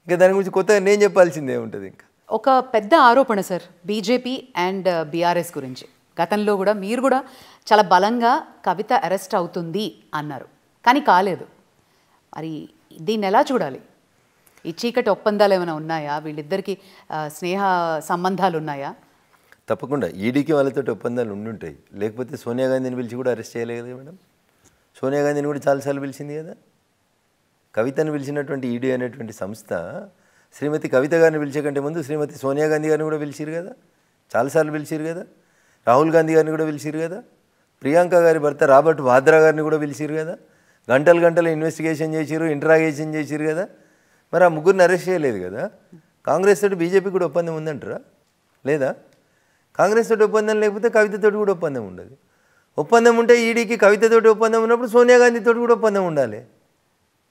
ఇంకా దాని గురించి కొత్తగా నేను చెప్పాల్సిందే ఉంటుంది ఇంకా ఒక పెద్ద ఆరోపణ sir BJP and uh, BRS గురించి గతంలో కూడా మీరు కూడా చాలా బలంగా కవిత అరెస్ట్ అవుతుంది అన్నారు కానీ కాలేదు మరి దీన్ని ఎలా చూడాలి ఈ చీకటి ఒప్పందాలు ఏమైనా ఉన్నాయా వీళ్ళిద్దరికి స్నేహ సంబంధాలు ఉన్నాయా తప్పకుండా ఈడీకి వాళ్ళతో ఒప్పందాలు ఉండుంటాయి లేకపోతే సోనియా గాంధీని పిలిచి కూడా అరెస్ట్ చేయలేదు కదా మేడం సోనియా గాంధీని కూడా చాలాసార్లు పిలిచింది కదా కవితను పిలిచినటువంటి ఈడీ అనేటువంటి సంస్థ శ్రీమతి కవిత గారిని పిలిచే కంటే ముందు శ్రీమతి సోనియా గాంధీ గారిని కూడా పిలిచిరు కదా చాలాసార్లు పిలిచిరు కదా రాహుల్ గాంధీ గారిని కూడా పిలిచిరు కదా ప్రియాంక గారి భర్త రాబర్ట్ వాద్రా గారిని కూడా పిలిచిరు కదా గంటలు గంటలు ఇన్వెస్టిగేషన్ చేసారు ఇంటరాగేషన్ చేసారు కదా మరి ఆ ముగ్గురిని అరెస్ట్ చేయలేదు కదా కాంగ్రెస్ తోటి బీజేపీ కూడా ఒప్పందం ఉందంటారా లేదా కాంగ్రెస్ తోటి ఒప్పందం లేకపోతే కవితతోటి కూడా ఒప్పందం ఉండదు ఒప్పందం ఉంటే ఈడీకి కవితతోటి ఒప్పందం ఉన్నప్పుడు సోనియా గాంధీతోటి కూడా ఒప్పందం ఉండాలి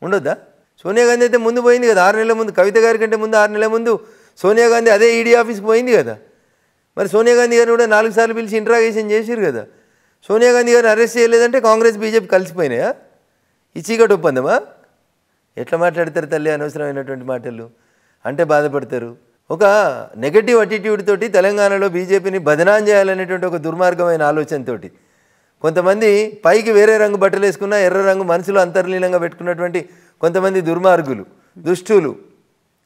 ఉండొద్దా సోనియా గాంధీ అయితే ముందు పోయింది కదా ఆరు నెలల ముందు కవిత గారి కంటే ముందు ఆరు నెలల ముందు సోనియా గాంధీ అదే ఈడీ ఆఫీస్కి పోయింది కదా మరి సోనియా గాంధీ గారు కూడా నాలుగు సార్లు పిలిచి ఇంట్రాగేషన్ చేసారు కదా సోనియా గాంధీ గారిని అరెస్ట్ చేయలేదంటే కాంగ్రెస్ బీజేపీ కలిసిపోయినాయా ఈ చీకటి ఒప్పందమా ఎట్లా మాట్లాడతారు తల్లి అనవసరమైనటువంటి మాటలు అంటే బాధపడతారు ఒక నెగటివ్ అటిట్యూడ్ తోటి తెలంగాణలో బీజేపీని బదనాం చేయాలనేటువంటి ఒక దుర్మార్గమైన ఆలోచనతోటి కొంతమంది పైకి వేరే రంగు బట్టలు వేసుకున్న ఎర్ర రంగు మనసులో అంతర్లీనంగా పెట్టుకున్నటువంటి కొంతమంది దుర్మార్గులు దుష్టులు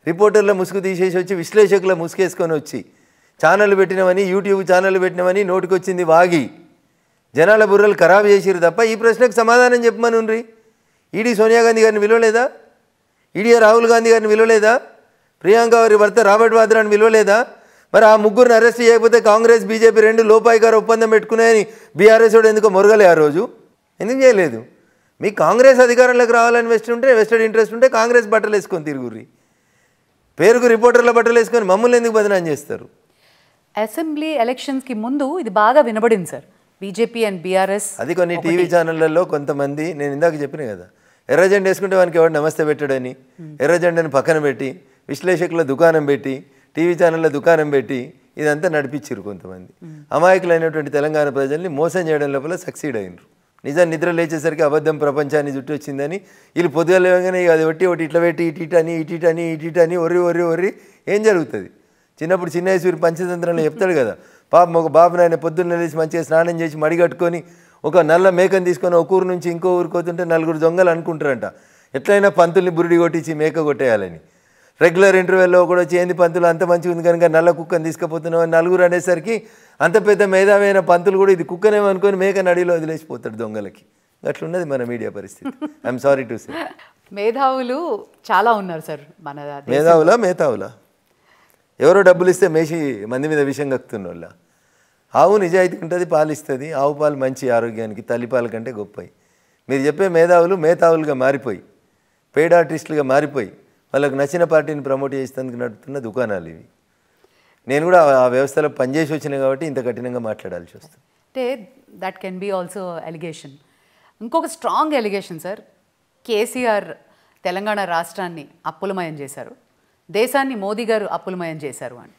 రిపోర్టర్ల ముసుగు తీసేసి వచ్చి విశ్లేషకుల ముసుగేసుకొని వచ్చి ఛానల్ పెట్టినవని యూట్యూబ్ ఛానల్ పెట్టినవని నోటికొచ్చింది వాగి జనాల బుర్రలు ఖరాబ్ చేసిరు తప్ప ఈ ప్రశ్నకు సమాధానం చెప్పమనుండ్రీ ఈడీ సోనియా గాంధీ గారిని విలువలేదా ఈడీ రాహుల్ గాంధీ గారిని విలువలేదా ప్రియాంక వారి భర్త రాబర్ట్ వాద్రాని విలువలేదా మరి ఆ ముగ్గురిని అరెస్ట్ చేయకపోతే కాంగ్రెస్ బీజేపీ రెండు లోపాయి గారు ఒప్పందం పెట్టుకున్నాయని బీఆర్ఎస్ కూడా ఎందుకో మొరగలే ఆ రోజు ఎందుకు చేయలేదు మీ కాంగ్రెస్ అధికారంలోకి రావాలని వెస్ట్ ఉంటే వెస్టెడ్ ఇంట్రెస్ట్ ఉంటే కాంగ్రెస్ బట్టలు వేసుకొని తిరుగురి పేరుకు రిపోర్టర్ల బట్టలు వేసుకొని మమ్మల్ని ఎందుకు బదనాం చేస్తారు అసెంబ్లీ ఎలక్షన్స్కి ముందు ఇది బాగా వినబడింది సార్ బీజేపీ అండ్ బీఆర్ఎస్ అది కొన్ని టీవీ ఛానళ్లలో కొంతమంది నేను ఇందాక చెప్పిన కదా ఎర్రజెండా వేసుకుంటే వానికి ఎవరు నమస్తే పెట్టాడని hmm. ఎర్రజెండాను పక్కన పెట్టి విశ్లేషకుల దుకాణం పెట్టి టీవీ ఛానళ్ళ దుకాణం పెట్టి ఇదంతా నడిపించారు కొంతమంది hmm. అమాయకులైనటువంటి తెలంగాణ ప్రజల్ని మోసం చేయడం లోపల సక్సీడ్ అయినరు నిజం నిద్ర లేచేసరికి అబద్ధం ప్రపంచాన్ని చుట్టూ వచ్చిందని వీళ్ళు పొద్దుగా లేవగానే అది ఒకటి ఒకటి ఇట్లా పెట్టి ఇటు ఇటు ఇటు ఇటు అని ఇటు ఇటు అని ఒర్రి ఒర్రి ఒర్రి ఏం జరుగుతుంది చిన్నప్పుడు చిన్న పంచతంత్రంలో చెప్తాడు కదా పాపం ఒక బాబుని ఆయన పొద్దున్న లేచి మంచిగా స్నానం చేసి మడిగట్టుకొని ఒక నల్ల మేకను తీసుకొని ఒక ఊరు నుంచి ఇంకో ఊరికి పోతుంటే నలుగురు దొంగలు అనుకుంటారంట ఎట్లయినా పంతుల్ని బురిడి కొట్టించి మేక కొట్టేయాలని రెగ్యులర్ ఇంటర్వెల్లో కూడా వచ్చి ఏంది పంతులు అంత మంచిగా ఉంది కనుక నల్ల కుక్కను తీసుకుపోతున్నావు అని నలుగురు అనేసరికి అంత పెద్ద మేధావైన పంతులు కూడా ఇది కుక్కనేమనుకొని మేక నడిలో వదిలేసిపోతాడు దొంగలకి అట్లున్నది మన మీడియా పరిస్థితి ఐఎమ్ సారీ టు సార్ మేధావులు చాలా ఉన్నారు సార్ మన మేధావులా మేధావులా ఎవరో డబ్బులు ఇస్తే మేషి మంది మీద విషయం కక్కుతున్న ఆవు నిజాయితీ ఉంటుంది పాలు ఇస్తుంది ఆవు పాలు మంచి ఆరోగ్యానికి తల్లిపాల కంటే గొప్పవి మీరు చెప్పే మేధావులు మేధావులుగా మారిపోయి పెయిడ్ ఆర్టిస్టులుగా మారిపోయి వాళ్ళకు నచ్చిన పార్టీని ప్రమోట్ చేసేందుకు నడుపుతున్న దుకాణాలు ఇవి నేను కూడా ఆ వ్యవస్థలో పనిచేసి వచ్చినా కాబట్టి ఇంత కఠినంగా మాట్లాడాల్సి వస్తుంది అంటే that can be also allegation ఇంకొక strong allegation sir KCR Telangana రాష్ట్రాన్ని అప్పులమయం చేశారు దేశాన్ని మోదీ గారు అప్పులమయం చేశారు అని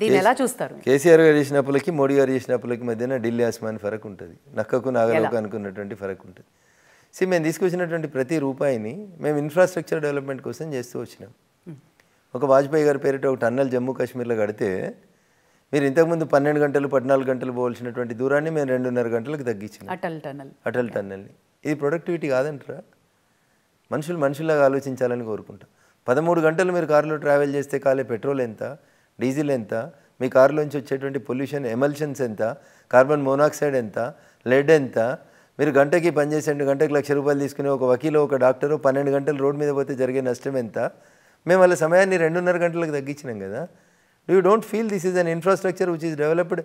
దీన్ని ఎలా చూస్తారు కేసీఆర్ గారు చేసిన అప్పులకి మోడీ గారు చేసిన అప్పులకి మధ్యన ఢిల్లీ ఆస్మాన్ ఫరక్ ఉంటుంది నక్కకు నాగలకు అనుకున్నటువంటి ఫరక్ ఉంటుంది సి మేము తీసుకొచ్చినటువంటి ప్రతి రూపాయిని మేము ఇన్ఫ్రాస్ట్రక్చర్ డెవలప్మెంట్ కోసం చేస్తూ వచ్చినాం ఒక వాజ్పేయి గారి పేరిట ఒక టన్నల్ జమ్మూ కాశ్మీర్లో కడితే మీరు ఇంతకుముందు పన్నెండు గంటలు పద్నాలుగు గంటలు పోవాల్సినటువంటి దూరాన్ని మేము రెండున్నర గంటలకు తగ్గించిన అటల్ టన్నల్ అటల్ టన్నల్ని ఇది ప్రొడక్టివిటీ కాదంటారా మనుషులు మనుషులాగా ఆలోచించాలని కోరుకుంటాం పదమూడు గంటలు మీరు కారులో ట్రావెల్ చేస్తే కాలే పెట్రోల్ ఎంత డీజిల్ ఎంత మీ కారులోంచి వచ్చేటువంటి పొల్యూషన్ ఎమల్షన్స్ ఎంత కార్బన్ మోనాక్సైడ్ ఎంత లెడ్ ఎంత మీరు గంటకి రెండు గంటకి లక్ష రూపాయలు తీసుకునే ఒక వకీలు ఒక డాక్టరు పన్నెండు గంటలు రోడ్ మీద పోతే జరిగే నష్టం ఎంత మేము వాళ్ళ సమయాన్ని రెండున్నర గంటలకు తగ్గించినాం కదా you don't feel this is an infrastructure which is developed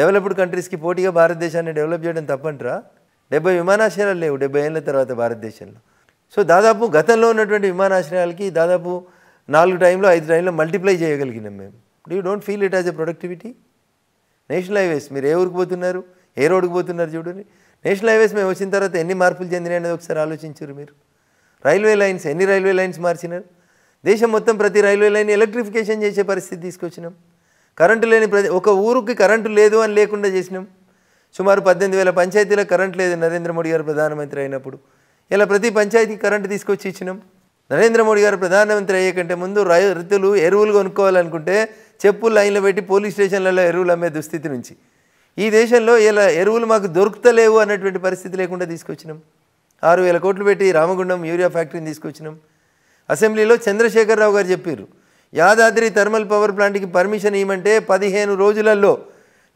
developed కంట్రీస్కి పోటీగా భారతదేశాన్ని డెవలప్ చేయడం తప్పంటరా డెబ్బై విమానాశ్రయాలు లేవు డెబ్బై ఏళ్ళ తర్వాత భారతదేశంలో సో దాదాపు గతంలో ఉన్నటువంటి విమానాశ్రయాలకి దాదాపు నాలుగు టైంలో ఐదు టైంలో మల్టిప్లై చేయగలిగినాం మేము do you don't feel it as a productivity national highways మీరు ఏ ఊరికి పోతున్నారు ఏ రోడ్కి పోతున్నారు చూడండి నేషనల్ హైవేస్ మేము వచ్చిన తర్వాత ఎన్ని మార్పులు చెందినాయి అనేది ఒకసారి ఆలోచించారు మీరు రైల్వే లైన్స్ ఎన్ని రైల్వే లైన్స్ మార్చినారు దేశం మొత్తం ప్రతి రైల్వే లైన్ ఎలక్ట్రిఫికేషన్ చేసే పరిస్థితి తీసుకొచ్చినాం కరెంటు లేని ప్రతి ఒక ఊరికి కరెంటు లేదు అని లేకుండా చేసినాం సుమారు పద్దెనిమిది వేల పంచాయతీలకు కరెంట్ లేదు నరేంద్ర మోడీ గారు ప్రధానమంత్రి అయినప్పుడు ఇలా ప్రతి పంచాయతీకి కరెంటు తీసుకొచ్చి ఇచ్చినాం నరేంద్ర మోడీ గారు ప్రధానమంత్రి అయ్యే కంటే ముందు రైతులు ఎరువులు కొనుక్కోవాలనుకుంటే చెప్పులు లైన్లో పెట్టి పోలీస్ స్టేషన్లలో ఎరువులు అమ్మే దుస్థితి నుంచి ఈ దేశంలో ఇలా ఎరువులు మాకు దొరుకుతలేవు అన్నటువంటి పరిస్థితి లేకుండా తీసుకొచ్చినాం ఆరు వేల కోట్లు పెట్టి రామగుండం యూరియా ఫ్యాక్టరీని తీసుకొచ్చినాం అసెంబ్లీలో చంద్రశేఖరరావు గారు చెప్పారు యాదాద్రి థర్మల్ పవర్ ప్లాంట్కి పర్మిషన్ ఇవ్వమంటే పదిహేను రోజులలో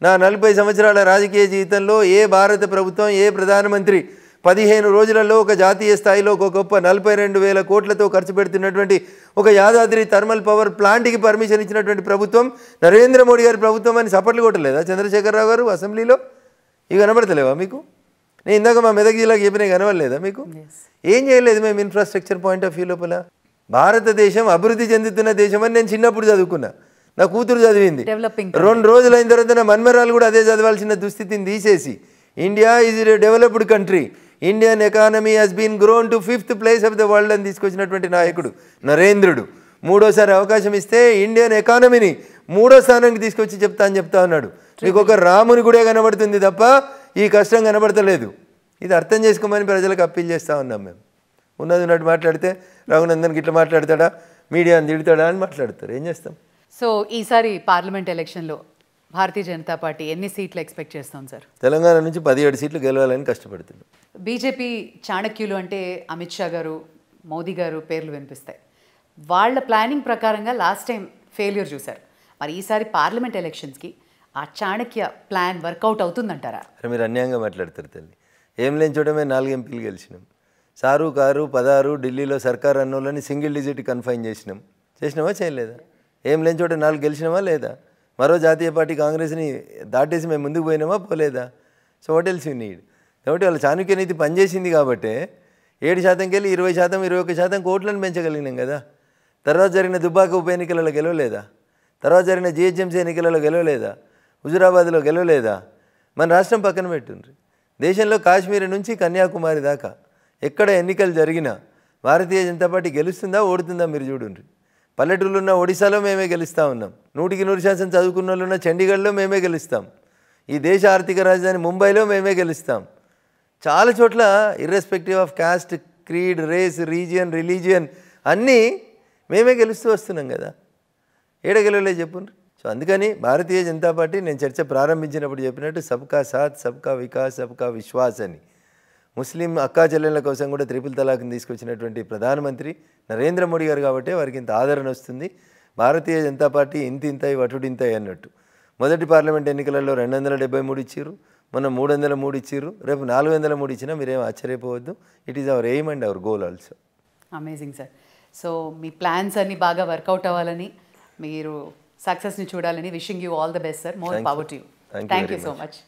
నా నలభై సంవత్సరాల రాజకీయ జీవితంలో ఏ భారత ప్రభుత్వం ఏ ప్రధానమంత్రి పదిహేను రోజులలో ఒక జాతీయ స్థాయిలో ఒక గొప్ప నలభై రెండు వేల కోట్లతో ఖర్చు పెడుతున్నటువంటి ఒక యాదాద్రి థర్మల్ పవర్ ప్లాంట్కి పర్మిషన్ ఇచ్చినటువంటి ప్రభుత్వం నరేంద్ర మోడీ గారి ప్రభుత్వం అని సపట్లు కొట్టలేదా చంద్రశేఖరరావు గారు అసెంబ్లీలో ఇవి కనబడతలేవా మీకు నేను ఇందాక మా మెదక్ జిల్లాకి చెప్పినా కనబడలేదా మీకు ఏం చేయలేదు మేము ఇన్ఫ్రాస్ట్రక్చర్ పాయింట్ ఆఫ్ వ్యూ లోపల భారతదేశం అభివృద్ధి చెందుతున్న దేశం అని నేను చిన్నప్పుడు చదువుకున్నా నా కూతురు చదివింది రెండు రోజులైన తర్వాత నా మన్మరాలు కూడా అదే చదవాల్సిన దుస్థితిని తీసేసి India is developed country Indian economy has been grown to fifth place of the world అని తీసుకొచ్చినటువంటి నాయకుడు నరేంద్రుడు మూడోసారి అవకాశం ఇస్తే ఇండియన్ ఎకానమీని మూడో స్థానానికి తీసుకొచ్చి చెప్తా అని చెప్తా ఉన్నాడు మీకు ఒక రాముని గుడే కనబడుతుంది తప్ప ఈ కష్టం కనబడతలేదు ఇది అర్థం చేసుకోమని ప్రజలకు అప్పీల్ చేస్తూ ఉన్నాం మేము ఉన్నది ఉన్నట్టు మాట్లాడితే రఘునందన్ గిట్లా మాట్లాడతాడా మీడియాని తిడతాడా అని మాట్లాడతారు ఏం చేస్తాం సో ఈసారి పార్లమెంట్ ఎలక్షన్లో భారతీయ జనతా పార్టీ ఎన్ని సీట్లు ఎక్స్పెక్ట్ చేస్తాం సార్ తెలంగాణ నుంచి పదిహేడు సీట్లు గెలవాలని కష్టపడుతుంది బీజేపీ చాణక్యులు అంటే అమిత్ షా గారు మోదీ గారు పేర్లు వినిపిస్తాయి వాళ్ళ ప్లానింగ్ ప్రకారంగా లాస్ట్ టైం ఫెయిల్యూర్ చూశారు మరి ఈసారి పార్లమెంట్ ఎలక్షన్స్కి ఆ చాణక్య ప్లాన్ వర్కౌట్ అవుతుందంటారా మీరు అన్యాయంగా మాట్లాడతారు తల్లి ఏం లేని చూడమే నాలుగు ఎంపీలు గెలిచినాం సారు కారు పదారు ఢిల్లీలో సర్కార్ అన్నోళ్ళని సింగిల్ డిజిట్ కన్ఫైన్ చేసినాం చేసినావా చేయలేదా ఏం లేని చోట నాలుగు గెలిచినావా లేదా మరో జాతీయ పార్టీ కాంగ్రెస్ని దాటేసి మేము ముందుకు పోయినామా పోలేదా so what else you need కాబట్టి వాళ్ళ చాణుక్య నీతి పనిచేసింది కాబట్టి ఏడు శాతంకి వెళ్ళి ఇరవై శాతం ఇరవై ఒక్క శాతం కోట్లను పెంచగలిగినాం కదా తర్వాత జరిగిన దుబ్బాక ఉప ఎన్నికలలో గెలవలేదా తర్వాత జరిగిన జిహెచ్ఎంసీ ఎన్నికలలో గెలవలేదా హుజురాబాద్లో గెలవలేదా మన రాష్ట్రం పక్కన పెట్టుండ్రి దేశంలో కాశ్మీర్ నుంచి కన్యాకుమారి దాకా ఎక్కడ ఎన్నికలు జరిగినా భారతీయ జనతా పార్టీ గెలుస్తుందా ఓడుతుందా మీరు చూడండి పల్లెటూళ్ళు ఉన్న ఒడిశాలో మేమే గెలుస్తూ ఉన్నాం నూటికి నూరు శాతం చదువుకున్న వాళ్ళు ఉన్న చండీగఢ్లో మేమే గెలుస్తాం ఈ దేశ ఆర్థిక రాజధాని ముంబైలో మేమే గెలుస్తాం చాలా చోట్ల irrespective of caste creed race region religion అన్నీ మేమే గెలుస్తూ వస్తున్నాం కదా ఏడ గెలవలే చెప్పు సో అందుకని భారతీయ జనతా పార్టీ నేను చర్చ ప్రారంభించినప్పుడు చెప్పినట్టు సబ్కా సాత్ సబ్కా వికాస్ సబ్కా విశ్వాస్ అని ముస్లిం అక్కా చెల్లెళ్ళ కోసం కూడా త్రిపుల్ తలాక్ని తీసుకొచ్చినటువంటి ప్రధానమంత్రి నరేంద్ర మోడీ గారు కాబట్టి వారికి ఇంత ఆదరణ వస్తుంది భారతీయ జనతా పార్టీ ఇంత ఇంతాయి వటుడు ఇంతాయి అన్నట్టు మొదటి పార్లమెంట్ ఎన్నికలలో రెండు వందల డెబ్బై మూడు ఇచ్చారు మొన్న మూడు వందల మూడు ఇచ్చారు రేపు నాలుగు వందల మూడు ఇచ్చినా మీరేం ఆశ్చర్యపోవద్దు it is our aim and our goal also amazing sir so మీ ప్లాన్స్ అన్ని బాగా వర్కౌట్ అవ్వాలని మీరు సక్సెస్ని చూడాలని wishing you all the best sir more power to you thank you so much